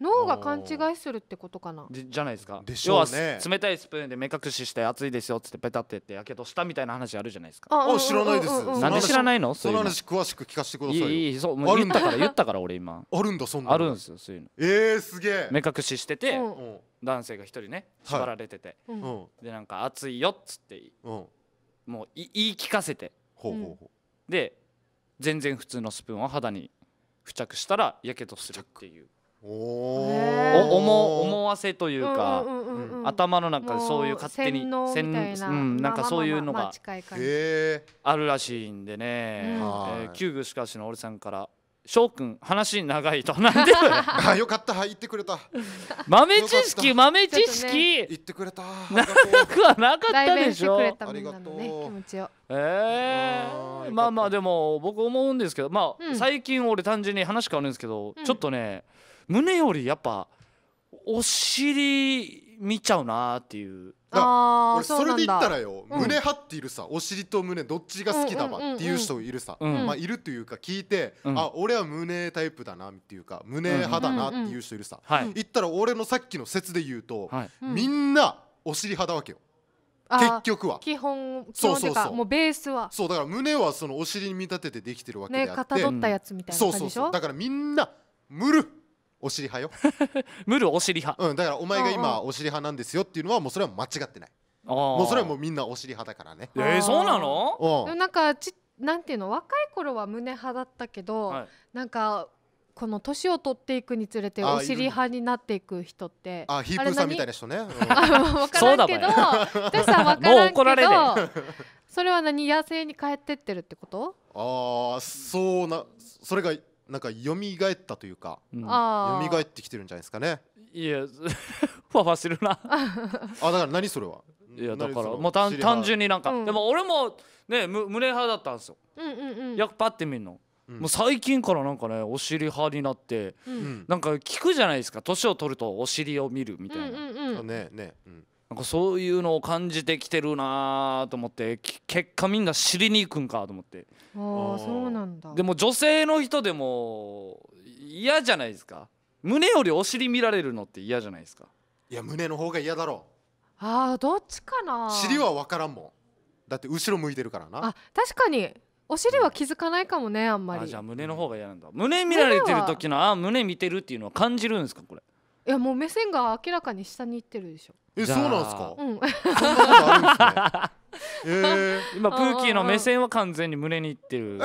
脳が勘違いするってことかなじじゃないですかでしょう、ね、要は冷たいスプーンで目隠しして熱いですよっつってペタってってやけどしたみたいな話あるじゃないですかあ知らないです、なんで知らないのその話詳しく聞かせてくださいいいそうう言ったから言ったから俺今あるんだそんなあるんですよそういうのえー、すげえ目隠ししてて、うん、男性が一人ね縛られてて、はい、でなんか熱いよっつって、うん、もう言い聞かせてほうほうほうで全然普通のスプーンを肌に付着したらやけどするっていうおおお思思わせというか、うんうんうんうん、頭の中でそういう勝手に洗脳うん、なんかそういうのがあるらしいんでね、まあまあまあ、えー、しかしの俺さんから翔くん話長いとなんで あよかったは言ってくれた豆知識豆知識、ね、言ってくれた長くはなかったでしょ ありがとう、ええー、まあまあでも僕思うんですけどまあ、うん、最近俺単純に話変わるんですけど、うん、ちょっとね、胸よりやっぱお尻見ちゃうなっていうあ俺それで言ったらよ、胸張っているさお尻と胸どっちが好きだわっていう人いるさ、うんうん、まあ、いるというか聞いて、うん、あ俺は胸タイプだなっていうか胸派だなっていう人いるさ、うんうん、言ったら俺のさっきの説で言うと、はい、みんなお尻派だわけよ。結局は基本そうそうそうもうベースはそうだから胸はそのお尻に見立ててできてるわけであって、ね、かたどったやつみたいな感じでしょ、そうそうそうだからみんなムルお尻派よムル お尻派うんだからお前が今お尻派なんですよっていうのはもうそれは間違ってないもうそれはもうみんなお尻派だからねえー、そうなのうんなんかちなんていうの若い頃は胸派だったけど、はい、なんかこの年を取っていくにつれてお尻派になっていく人ってあヒープーさんみたいな人ね、うん、分 からんけど私は分からんけどそれは何野生に帰ってってるってことああそうなそれがなんか蘇ったというか、うん、蘇ってきてるんじゃないですかねいやふわふわするなあだから何それはいやだからもう単単純になんか、うん、でも俺もねむ胸派だったんですよ、うんうんうん、やっぱってみるの、うん、もう最近からなんかねお尻派になって、うん、なんか聞くじゃないですか年を取るとお尻を見るみたいな、うんうんうん、ねね、うんなんかそういうのを感じてきてるなと思って結果みんな知りに行くんかと思ってああそうなんだでも女性の人でも嫌じゃないですか胸よりお尻見られるのって嫌じゃないですかいや胸の方が嫌だろうああどっちかな尻は分からんもんだって後ろ向いてるからなあ確かにお尻は気づかないかもねあんまりじゃあ胸の方が嫌なんだ胸見られてる時のああ胸見てるっていうのは感じるんですかこれいやもう目線が明らかに下にいってるでしょえそうなんですか、うん 今プーキーの目線は完全に胸にいってる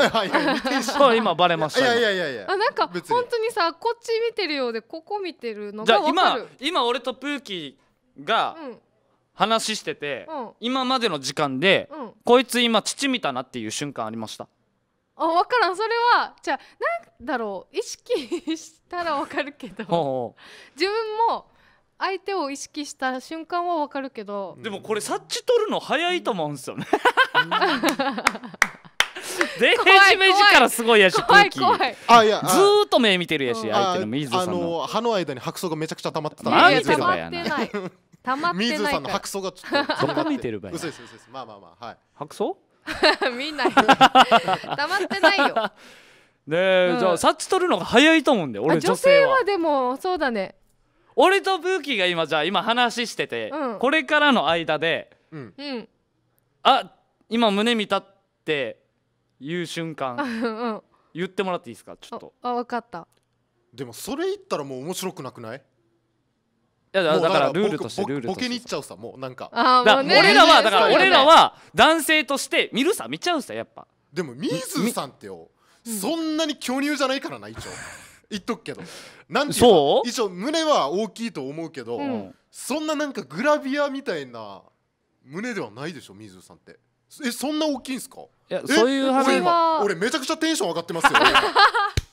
今バレましたいやいやいやあなんか本に当にさこっち見てるようでここ見てるのじゃがあか今る今俺とプーキーが話してて、今までの時間で、こいつ今父見たなっていう瞬間ありましたあ分からんそれはじゃなんだろう意識したら分かるけど 自分も相手を意識した瞬間は分かるけどでもこれ察知取るの早いと思うんですよね。でじめじからすごいやし空気あいやずっと目見てるやし相手の水さんの歯の間に白素がめちゃくちゃ溜まってた何見てるかやな溜まってない水さんの白素がちょっとど こ見てるばや嘘です嘘ですまあまあまあはい白素み んなた黙ってないよ ね、うん、じゃあ察知取るのが早いと思うんで俺女性はでもそうだね俺とブーキーが今じゃあ今話してて、うん、これからの間で、うん、あ今胸見たって言う瞬間 うん、言ってもらっていいですかちょっとあ分かったでもそれ言ったらもう面白くなくないいやだからルールとしてルールボケに行っちゃうさもうなんかだ、ね、俺らはだから俺らは男性として見るさ見ちゃうさやっぱでもミズずさんってよそんなに巨乳じゃないからな一応 言っとくけどなんていう一応胸は大きいと思うけど、うん、そんななんかグラビアみたいな胸ではないでしょミズずさんってえそんな大きいんすかいやそういう話俺めちゃくちゃテンション上がってますよ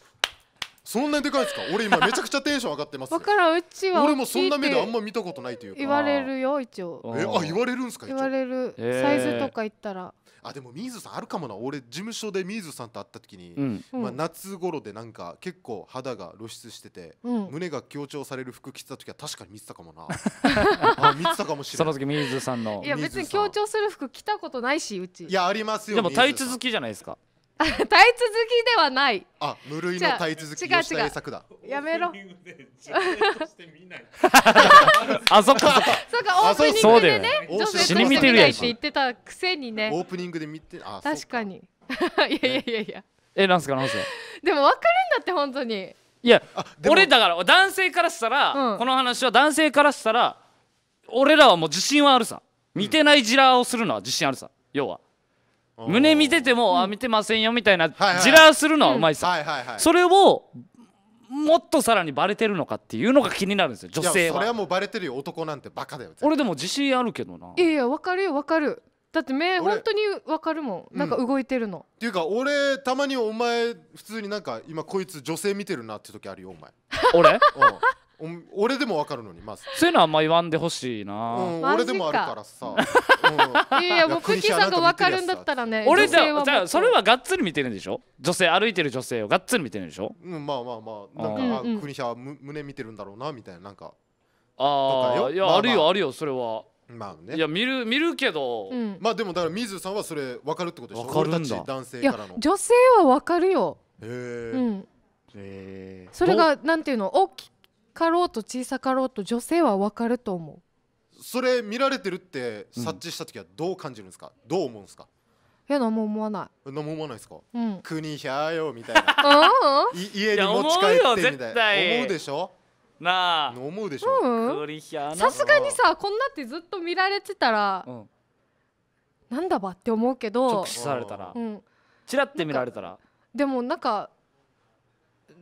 そんなにでかいですか俺今めちゃくちゃテンション上がってます分からんうちは俺もそんな目であんま見たことないというか言われるよ一応えあ言われるんですか言われる、サイズとか言ったらあでもミーズさんあるかもな俺事務所でミーズさんと会った時に、うん、まあ、夏頃でなんか結構肌が露出してて、うん、胸が強調される服着てた時は確かに見てたかもな あ見てたかもしれないその時ミーズさんのいや別に強調する服着たことないしうちいやありますよでもタイツ好きじゃないですかあタイ続きではないあ無類のタイ続き違う違う吉田栄作だやめろあそっかそうかオープニングでね女性として見ないって言ってたくせにねオープニングで見てあ確かに いやいやいやいやえなんすかなんすかでも分かるんだって本当にいや俺だから男性からしたら、うん、この話は男性からしたら俺らはもう自信はあるさ見てないじらをするのは自信あるさ要は胸見てても、あ見てませんよみたいなじらするのはうまいさ、それをもっとさらにバレてるのかっていうのが気になるんですよ女性はそれはもうバレてるよ男なんてバカだよ俺でも自信あるけどないやいやわかるよわかるだって目本当にわかるもんなんか動いてるの、うん、っていうか俺たまにお前普通になんか今こいつ女性見てるなって時あるよお前俺、うん俺でもわかるのにまずそういうのはあんま言わんでほしいな、うん、俺でもあるからさ、うん、いやいやもうプッキーさんがわかるんだったらね俺じゃじゃそれはがっつり見てるんでしょ女性歩いてる女性をがっつり見てるんでしょうんまあまあまあなんか、うんうん、国社胸見てるんだろうなみたいななんかああいや、まあ、あるよあるよそれはまあね、いや見る見るけど、うん、まあでもだから水さんはそれ分かるってことでしょ分かるんだ男性からの女性は分かるよへえ、うん、それがなんていうの大きかろうと小さかろうと女性は分かると思うそれ見られてるって察知した時はどう感じるんですか、うん、どう思うんですかいや何も思わない何も思わないですか、うん、国ひゃーよみたいな うん、い家に持ち帰ってみたいな思うでしょなあ思うでしょ、うさすがにさこんなってずっと見られてたら、うん、なんだばって思うけど直視されたら、うん、チラって見られたらでもなんかチ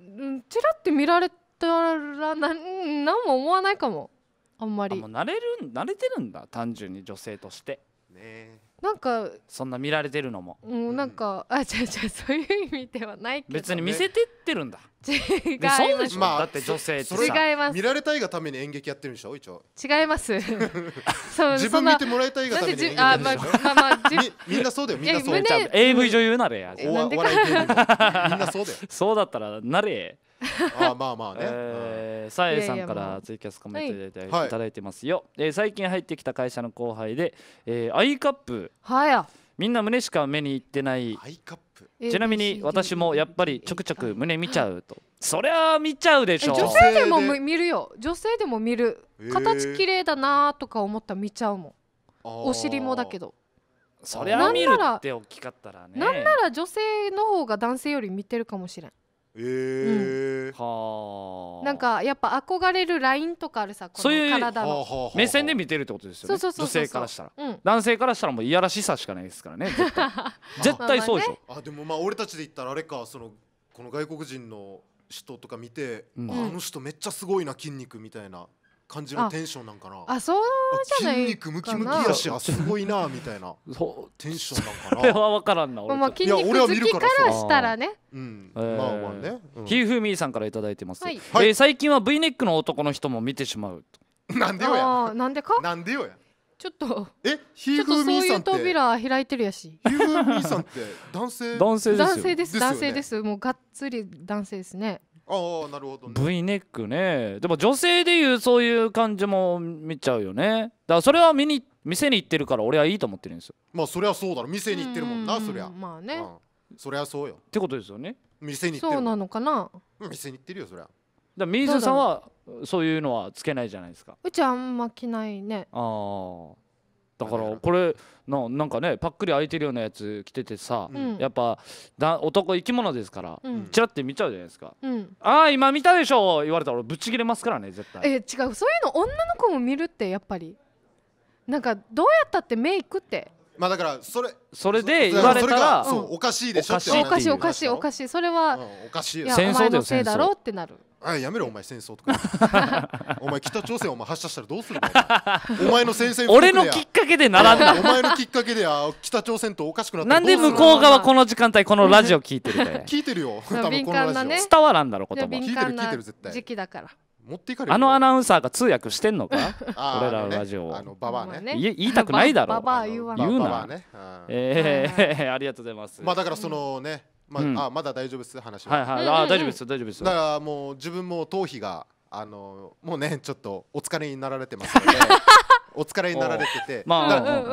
ラって見られったらな何も思わないかもあんまりもう慣れる慣れてるんだ単純に女性としてねなんかそんな見られてるのもうんなんかあ違う違うそういう意味ではないけど別に見せてってるんだ違います、まあだって女性ってさ違います見られたいがために演劇やってるんでしょ一応違います そう自分見てもらいたいがために演劇やってるんでしょ、あまあまみんなそうだよみんなそうだよ AV 女優なれやお笑い芸みんなそうだよ そうだったらなれ あまあまあね、えー、さえさんからツイキャスコメントいただいてますよ、はい、えー、最近入ってきた会社の後輩で、えー、アイカップはやみんな胸しか目にいってないアイカップちなみに私もやっぱりちょくちょく胸見ちゃうとそりゃ見ちゃうでしょ女性でも見るよ女性でも見る形綺麗だなとか思ったら見ちゃうもんお尻もだけどそりゃ見るって大きかったらねなんなら女性の方が男性より見てるかもしれんえーはあなんかやっぱ憧れるラインとかあるさこそういう目線で見てるってことですよね女性からしたらうん男性からしたらもういやらしさしかないですからね絶対 絶対そうでしょあでもまあ俺たちで言ったらあれかそのこの外国人の人とか見て、うんあの人めっちゃすごいな筋肉みたいな感じのテンションなんかなあそうじゃない筋肉ムキムキやしあすごいなみたいなそうテンションなんかなそれは分からんな俺,、まあ、筋肉好きからしたらねうん、えー、まあまあね、ひふみーさんから頂いいてます、はい、えー、最近は V ネックの男の人も見てしまうなんでよやなんでかなんでよやちょっとえひふみーさんってそういう扉開いてるやしひふみーさんって男性男性です男性です、ね、男性ですもうがっつり男性ですねああなるほど、ね、V ネックねでも女性でいうそういう感じも見ちゃうよねだからそれは見に店に行ってるから俺はいいと思ってるんですよまあそりゃそうだろ店に行ってるもんなそりゃまあね、うん、そりゃそうよってことですよね店に行ってるそうなのかな店に行ってるよそりゃだ水さんはそういうのはつけないじゃないですかうちはあんま着ないねああだからこれななんかねパックリ開いてるようなやつ着ててさ、うん、やっぱだ男生き物ですから、うん、チラって見ちゃうじゃないですか「うん、ああ今見たでしょ」言われたらぶっちぎれますからね絶対え違うそういうの女の子も見るってやっぱりなんかどうやったって目いくってまあだからそれそれで言われたらそおかしいでしょおかしいおかしいおかしいそれはおかしい戦争のせいだろってなるあやめろお前戦争とか お前北朝鮮お前発射したらどうするお前の先生俺のきっかけで並んだお前のきっかけであ北朝鮮とおかしくなったなんで向こう側この時間帯このラジオ聞いてる 聞いてるよ多分このラジオ、ね、伝わらんだろ言葉聞いてる聞いてる絶対時期だから持っていかれるあのアナウンサーが通訳してんのか 俺らのラジオをあのババアね言いたくないだろうババア言うなえ ありがとうございますまあだからそのねまああまだ大丈夫です話ははいはいあ大丈夫です大丈夫ですだからもう自分も頭皮があのもうねちょっとお疲れになられてますので お疲れになられてて、ま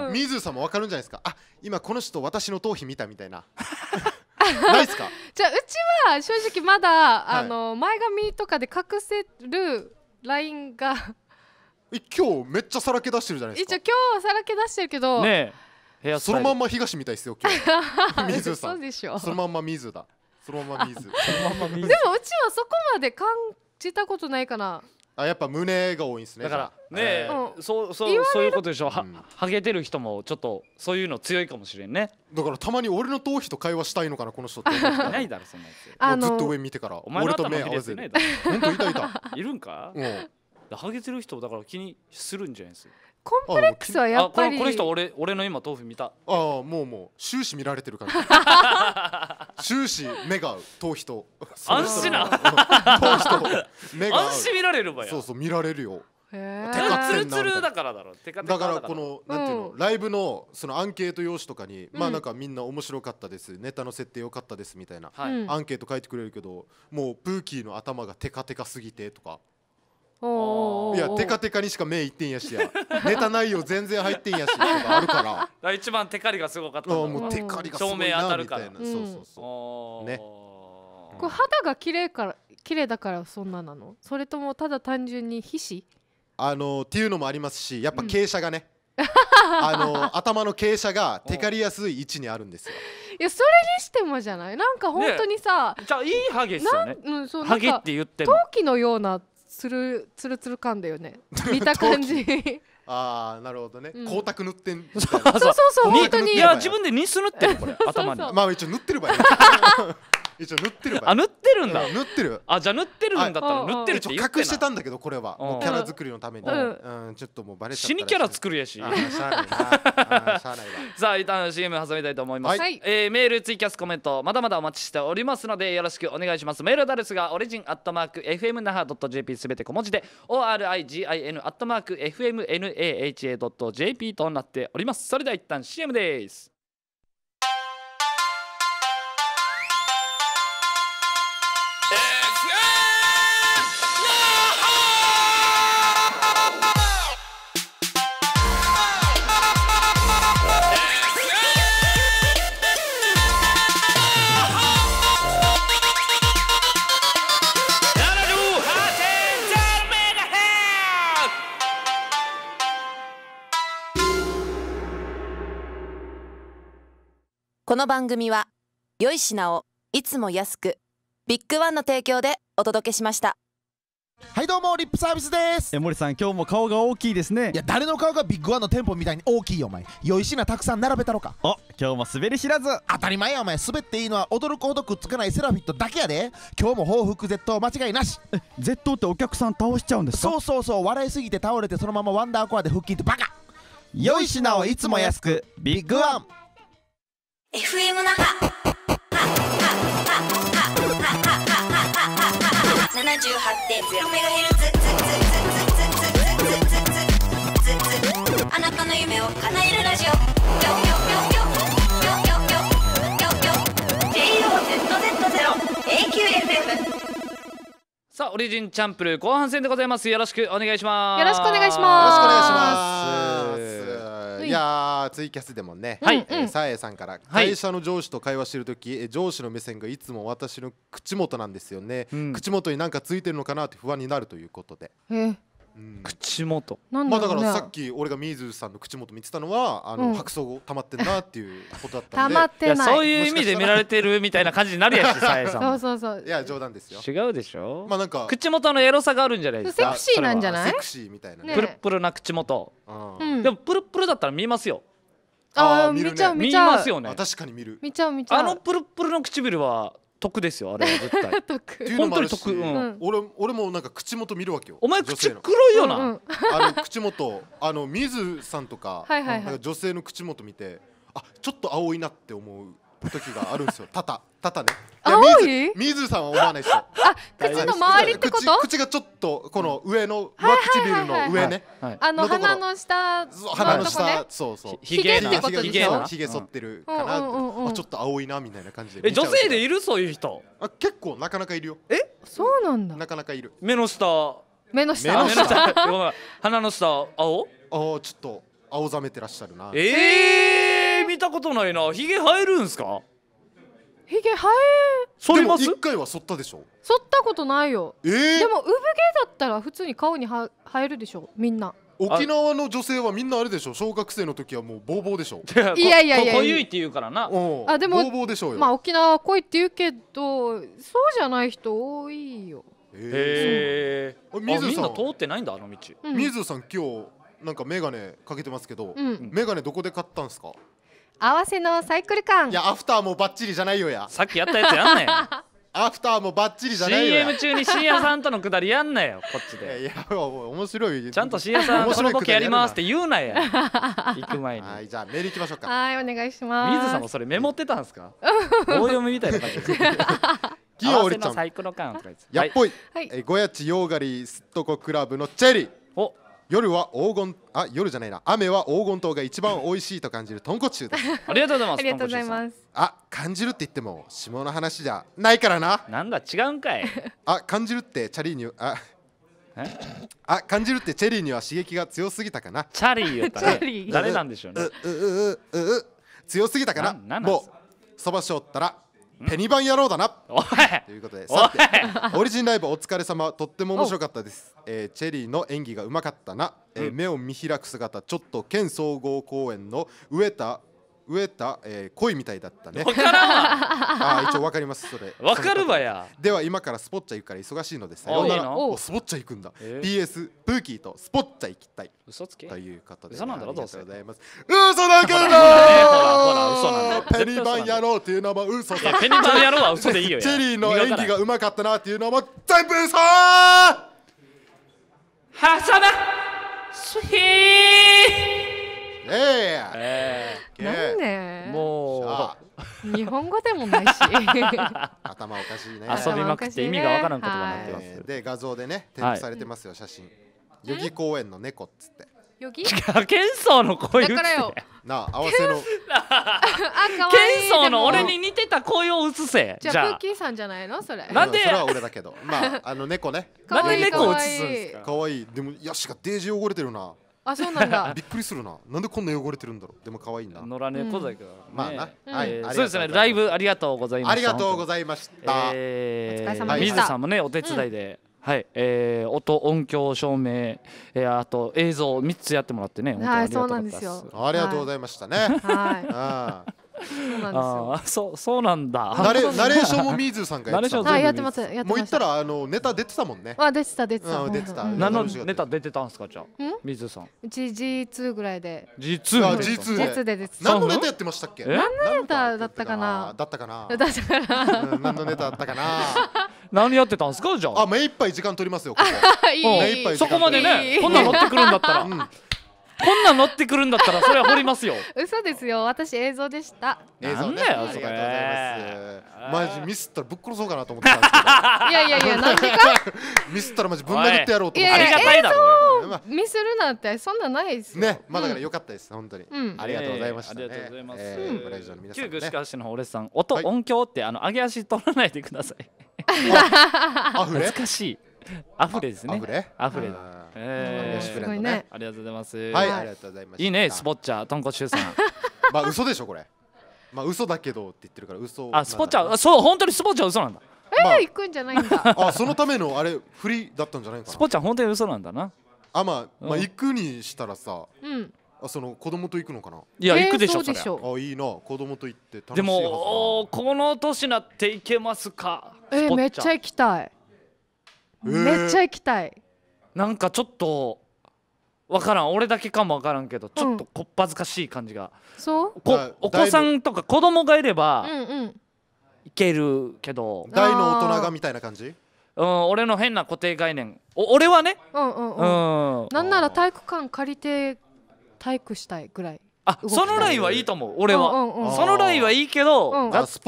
あ、水さんもわかるんじゃないですかあ今この人私の頭皮見たみたいな ないですかじゃあうちは正直まだ、あの前髪とかで隠せるラインが 今日めっちゃさらけ出してるじゃないですか一応今日さらけ出してるけどねえそのまんま東みたいですよ今日水 さんそのまんま水だそのまま水でもうちはそこまで感じたことないかなあやっぱ胸が多いんですねだからねえそうそうそういうことでしょは、うん、ハゲてる人もちょっとそういうの強いかもしれんねだからたまに俺の頭皮と会話したいのかなこの人ってい ないだろそんなやつずっと上見てからお俺と目合わせね。本当いた いたいるんか、うん、ハゲてる人だから気にするんじゃないですかコンプレックスはやっぱりこの人俺俺の今豆腐見たああもうもう終始見られてる感じ 終始目が合う頭皮と安心な頭皮と目が合う安心見られるばやそうそう見られるよ手がツルツルだからだろテカテカだからこの、なんていうのライブのそのアンケート用紙とかに、まあなんかみんな面白かったですネタの設定良かったですみたいな、はい、アンケート書いてくれるけどもうプーキーの頭がテカテカすぎてとかいやテカテカにしか目いってんやしや ネタ内容全然入ってんやしとかあるからだ一番テカリがすごかったもうテカリがすごいなみたいな、うん、そうそうそうねこれ肌が綺麗から綺麗だからそんななのそれともただ単純に皮脂あのっていうのもありますしやっぱ傾斜がね、うん、あの頭の傾斜がテカリやすい位置にあるんですよいやそれにしてもじゃないなんか本当にさ、ね、じゃあいいハゲっすよねなん、うん、そうなんか陶器のようなつるつるつる感だよね 見た感じ ああなるほどね、うん、光沢塗ってんそうそうそう本当にいや自分でニス塗ってるこれ 頭にまあ一応塗ってるばい一応塗ってるあ塗ってるんだ塗ってるあじゃあ塗ってるんだったら塗ってるって言って隠してたんだけどこれはもうキャラ作りのためにうんちょっともうバレちゃった死にキャラ作るやし さあ一旦 CM 始めたいと思いますえメールツイキャスコメントまだまだお待ちしておりますのでよろしくお願いしますメールアドレスがオリジンアットマーク FM 那覇 .jp すべて小文字で origin アットマーク FMNAHA.jp となっておりますそれでは一旦 CM ですこの番組は良い品をいつも安くビッグワンの提供でお届けしましたはいどうもリップサービスですえ森さん今日も顔が大きいですねいや誰の顔がビッグワンの店舗みたいに大きいよお前良い品たくさん並べたろかお今日も滑り知らず当たり前やお前滑っていいのは驚くほどくっつかないセラフィットだけやで今日も報復 Z 間違いなし Z ってお客さん倒しちゃうんですかそうそうそう笑いすぎて倒れてそのままワンダーコアで腹筋ってバカ良い品をいつも安くビッグワン FM 那覇 78.0MHz あなたの夢を叶えるラジオさあオリジンチャンプル後半戦でございますよろしくお願いしますよろしくお願いしますよろしくお願いしますいやツイキャスでもね、はいえー、さえさんから、会社の上司と会話してる時、き上司の目線がいつも私の口元なんですよね、うん、口元に何かついてるのかなって不安になるということで、えー、口元まあだからさっき俺が水さんの口元見てたのはあの、白草溜まってんなっていうことだった溜んでまってないそういう意味で見られてるみたいな感じになるやつさえさんそうそうそういや冗談ですよ違うでしょ、まあなんか口元のエロさがあるんじゃないですセクシーなんじゃないセクシーみたいなねプルプルな口元、でもプルプルだったら見えますよああ見ちゃう見ちゃうますよねあ確かに見る見ちゃう見ちゃうあのプルプルの唇は得ですよあれは絶対 得本当に得、うん、俺俺もなんか口元見るわけよお前口黒いよな、うんうん、あの口元あの水さんとかはいはいはい、なんか女性の口元見てあちょっと青いなって思う時があるんですよ多々多々ね青いやミズさんは思わないですよあ口の周りってこと口がちょっとこの上の上唇の上ねあの鼻の下鼻の下そうそうひげってことでしょひげ剃ってるかなちょっと青いなみたいな感じでえ女性でいるそういう人あ結構なかなかいるよえそうなんだなかなかいる目の下目の下目の下鼻の下青あちょっと青ざめてらっしゃるなええ見たことないなヒゲ生えるんですかヒゲ生え剃ります一回は剃ったでしょ剃ったことないよ、えー、でも産毛だったら普通に顔には生えるでしょみんな沖縄の女性はみんなあれでしょ小学生の時はもうボーボーでしょいやいやいや濃いって言うからなあでもボーボーでしょうよまあ沖縄は濃いって言うけどそうじゃない人多いよへえみん通ってないんだあの道、うん、水さん今日なんか眼鏡かけてますけど、うん、眼鏡どこで買ったんですか合わせのサイクル感いやアフターもバッチリじゃないよやさっきやったやつやんなよ アフターもバッチリじゃないよ CM 中に深夜さんとのくだりやんなよこっちでいや面白いちゃんと深夜さんこのボケやりますって言うなや行く前に はいじゃあメール行きましょうかはいお願いします水さんもそれメモってたんですか 棒読みみたいな感じギオリちゃんサイクロ感やっぽい、はい、えごやちヨーガリーすっとこクラブのチェリーお夜は黄金あ夜じゃないな雨は黄金塔が一番美味しいと感じる豚骨臭ですありがとうございますありがとうございますあ感じるって言っても下の話じゃないからななんだ違うんかいあ感じるってチャリーにああ感じるってチェリーには刺激が強すぎたかなチャリーよったら誰なんでしょうね強すぎたかなもうそばしおったらペニバン野郎だなということでさてオリジンライブお疲れ様とっても面白かったです、えー、チェリーの演技がうまかったな、えー、目を見開く姿ちょっと県総合公園の植田植えた、えー、恋みたいだったね。わからんあ一応わかりますそれ。わかるわや。では今からスポッチャ行くから忙しいのでさようなら。おスポッチャ行くんだ。えー、PS プーキーとスポッチャ行きたい。嘘つけ。ということで、嘘なんだろどうせ。嘘なんだペニバン野郎っていうのも嘘だ。ペニバン野郎は嘘でいいよ。チェリーの演技がうまかったなっていうのも全部嘘。はさな。すへー。y え。ええ Yeah. なんでも日本語でもないし頭おかしいね。遊びまくって意味がわからんことになってます。で画像でね添付されてますよ写真。代々木公園の猫っつって。よぎケンソーの声だからよなあ合わせの あ可愛いケの俺に似てた声を打せじゃクッキーさんじゃないのそれなんでそれは俺だけど。まああの猫ね。可なん愛でい猫を映すですか可愛いでもヤシがデージ汚れてるな。あそうなんだ びっくりするななんでこんな汚れてるんだろうでも可愛いな野良猫だけど、まあな、うはい、えー、そうですねライブありがとうございましたありがとうございました、えー、お疲れ様でした水さんもねお手伝いで、はい、えー、音、音響、照明、えー、あと映像三つやってもらってね、はい、そうなんですありがとうございましたね。はい。は いそうなんですよそうそうなんだナレナレーションもミーズさんがやってたはいやってますもう言ったらあのネタ出てたもんねあ出てた出てた、うん、出てた何のネタ出てたんですかじゃあミーズさんうち G2 ぐらいで G2 あ G2 でで何のネタやってましたっけ何のネタだったかなだったかなだったかな何のネタだったかな 何やってたんですかじゃああ目いっぱい時間取りますよ いい目いっぱいそこまでねこんなの乗ってくるんだったらこんなん乗ってくるんだったらそれは掘りますよ嘘ですよ私映像でした映像ねありがとうございますマジミスったらぶっ殺そうかなと思ってたんですけどいやいやいやなんでか ミスったらマジぶん殴ってやろうと思ってありがたいだろミスるなんてそんなないですねまあだから良かったです本当に、うん、ありがとうございました、ね、ありがとうございます、えー、ご来場の皆さん、ね、旧串橋の俺さん音、はい、音響ってあの上げ足取らないでください懐かしいアフレですねアフレアフレえー、すごいね。ありがとうございます。はい、ありがとうございます。いいね、スポッチャー、とんこしゅうさん。まあ、嘘でしょこれ。まあ、嘘だけどって言ってるから、嘘。あ、スポッチャー、そう、本当にスポッチャー嘘なんだ。えー、行くんじゃないんだ。あ、そのための、あれ、振りだったんじゃないかな。スポッチャー、本当に嘘なんだな。あ、まあ、まあ、行くにしたらさ。うん。あその子供と行くのかないや、行くでしょそでしょあいいな子供と行って楽しいでもこの年なって行けますかえー、めっちゃ行きたい、えー、めっちゃ行きたいなんかちょっと分からん俺だけかも分からんけどちょっとこっぱずかしい感じが、そうこお子さんとか子供がいれば、いけるけど大の大人がみたいな感じうん、俺の変な固定概念お俺はねうんうんうん、うん、なんなら体育館借りて体育したいぐらいあそのラインはいいと思う俺は、うんうんうん、そのラインはいいけど、うん、がっつりス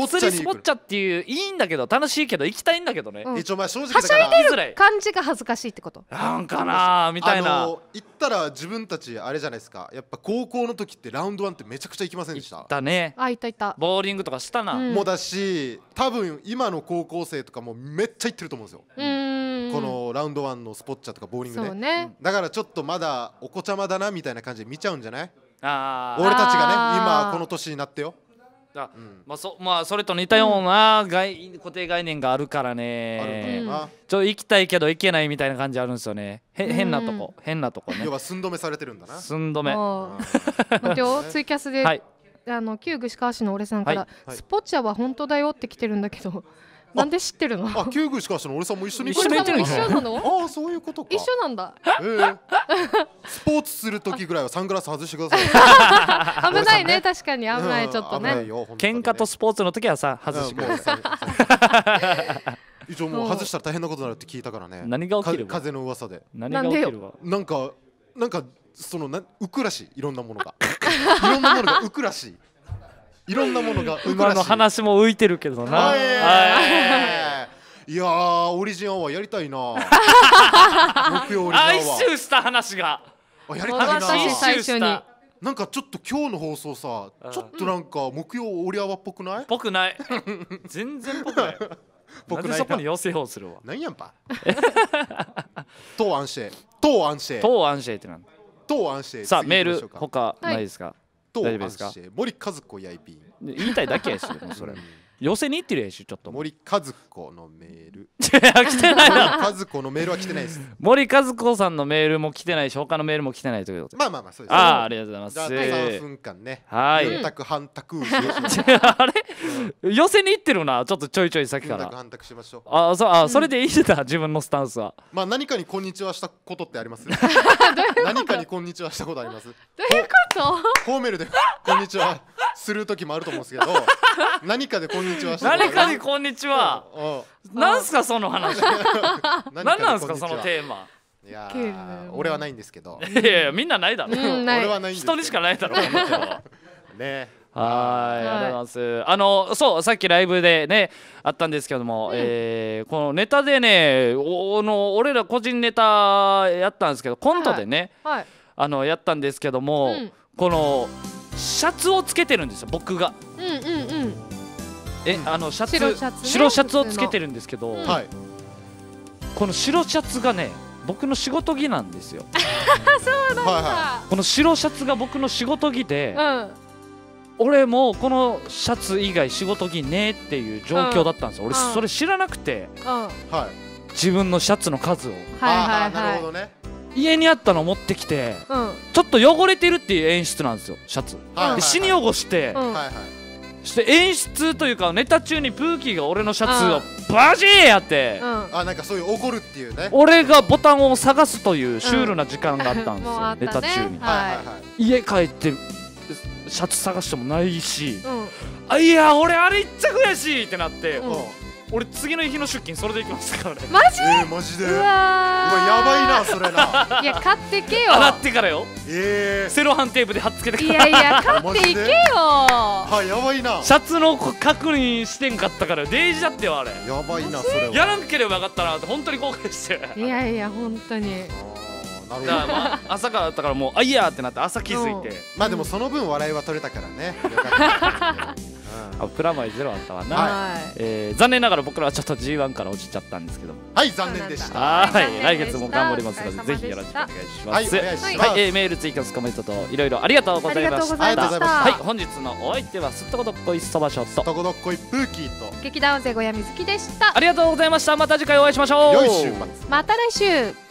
ポッチャっていういいんだけど楽しいけど行きたいんだけどね、うん、一応前正直だからはしゃいでる感じが恥ずかしいってことなんかなみたいな行ったら自分たちあれじゃないですかやっぱ高校の時ってラウンド1ってめちゃくちゃ行きませんでした行ったねあ行った行ったボーリングとかしたな、うん、もだし多分今の高校生とかもめっちゃ行ってると思うんですよ、このラウンド1のスポッチャとかボーリングねねだからちょっとまだお子ちゃまだなみたいな感じで見ちゃうんじゃないあ俺たちがね今この年になってよあ、うん、まあそまあ、それと似たような概、うん、固定概念があるからね、うん、ちょっと行きたいけど行けないみたいな感じあるんですよねへ変なとこ変なとこね要は寸止めされてるんだな寸止めまあ、今日 ツイキャスで、はい、あの旧串川市の俺さんから、はいスポッチャは本当だよって来てるんだけど なんで知ってるのあ、キューグしかしの俺さんも一緒に一緒なの あそういうこと一緒なんだ、えー、スポーツする時ぐらいはサングラス外してください 危ないね、確かに危ないちょっとね、うん、ね喧嘩とスポーツの時はさ外してください、一応もう外したら大変なことになるって聞いたからね何が起きる風の噂で何が起きるわなんかなんかそのな浮くらしいいろんなものがいろんなものが浮くらしいいろんなものが 馬の話も浮いてるけどな、はい、いやオリジンアワーやりたいな 木曜オリジンアワーした話がやりたいななんかちょっと今日の放送さ、うん、ちょっとなんか木曜オリアワっぽくないぽくない 全然ぽくない僕なんでそこにするわ何やんば当安静当安静当安静ってなん当安静さあメール他ないですか、はい、どう安心森和子やいびん言いたいだけやしそれ、寄せに行ってるやしちょっと森和子のメール 来てないな和子のメールは来てないです森和子さんのメールも来てないし他のメールも来てないということまあまあまあそうですああありがとうございます3分間ねはい4択半択 あれ、寄せに行ってるなちょっとちょいちょい先から半択しましょうあそあそれでいいんだ、ん、自分のスタンスはまあ何かにこんにちはしたことってあります何かにこんにちはしたことあります どういうことホーメルでこんにちはする時もあると思うんですけど何かでこんにちはんにちは何かにこんにちはなんすかその話 何なんすかそのテーマいや俺はないんですけどいやいやみんなないだろ、う俺はな人にしかないだろねはい、ありがとうございます。あの、そう、さっきライブでね、あったんですけども、うえこのネタでね、おの、俺ら個人ネタやったんですけど、コントでね。あの、やったんですけども、このシャツをつけてるんですよ、僕が。え、あのシャツ白シャツ、ね,、白シャツをつけてるんですけど、うん、この白シャツがね僕の仕事着なんですよ そうなんだ、はいはい、この白シャツが僕の仕事着で、うん、俺もこのシャツ以外仕事着ねっていう状況だったんですよ、俺それ知らなくて、自分のシャツの数を、はいはい、なるほどね家にあったの持ってきて、ちょっと汚れてるっていう演出なんですよシャツ、はいはいはい、で死に汚して、はいはいして演出というかネタ中にプーキーが俺のシャツをバジーやって、うん、あなんかそういう怒るっていうね俺がボタンを探すというシュールな時間があったんですよ、うんね、ネタ中に、はい、家帰ってシャツ探してもないし、うん、あいや俺あれ一着やしってなって、うん俺次の日の出勤それで行きますからねマジ、えー、マジでうわやばいなそれないや買ってけよ洗ってからよえー、セロハンテープで貼っつけてからいやいや買っていけよはやばいなシャツの確認してんかったからデイジだってよあれやばいなそれやらなければよかったなって本当に後悔していやいや本当にだからまあ朝からだったからもうあいやってなって朝気づいてまあでもその分笑いは取れたからねよかった あプラマイゼロあったわな、はい、えー、残念ながら僕らはちょっと G1 から落ちちゃったんですけどはい残念でしたはい来月も頑張りますのでぜひよろしくお願いしますはい、はい、えー、メール追加スコメントといろいろありがとうございましたはい本日のお相手はすっとことっこいそばトすっとことっこいプーキーと劇団生小屋みずきでしたありがとうございましたまた次回お会いしましょうまた来週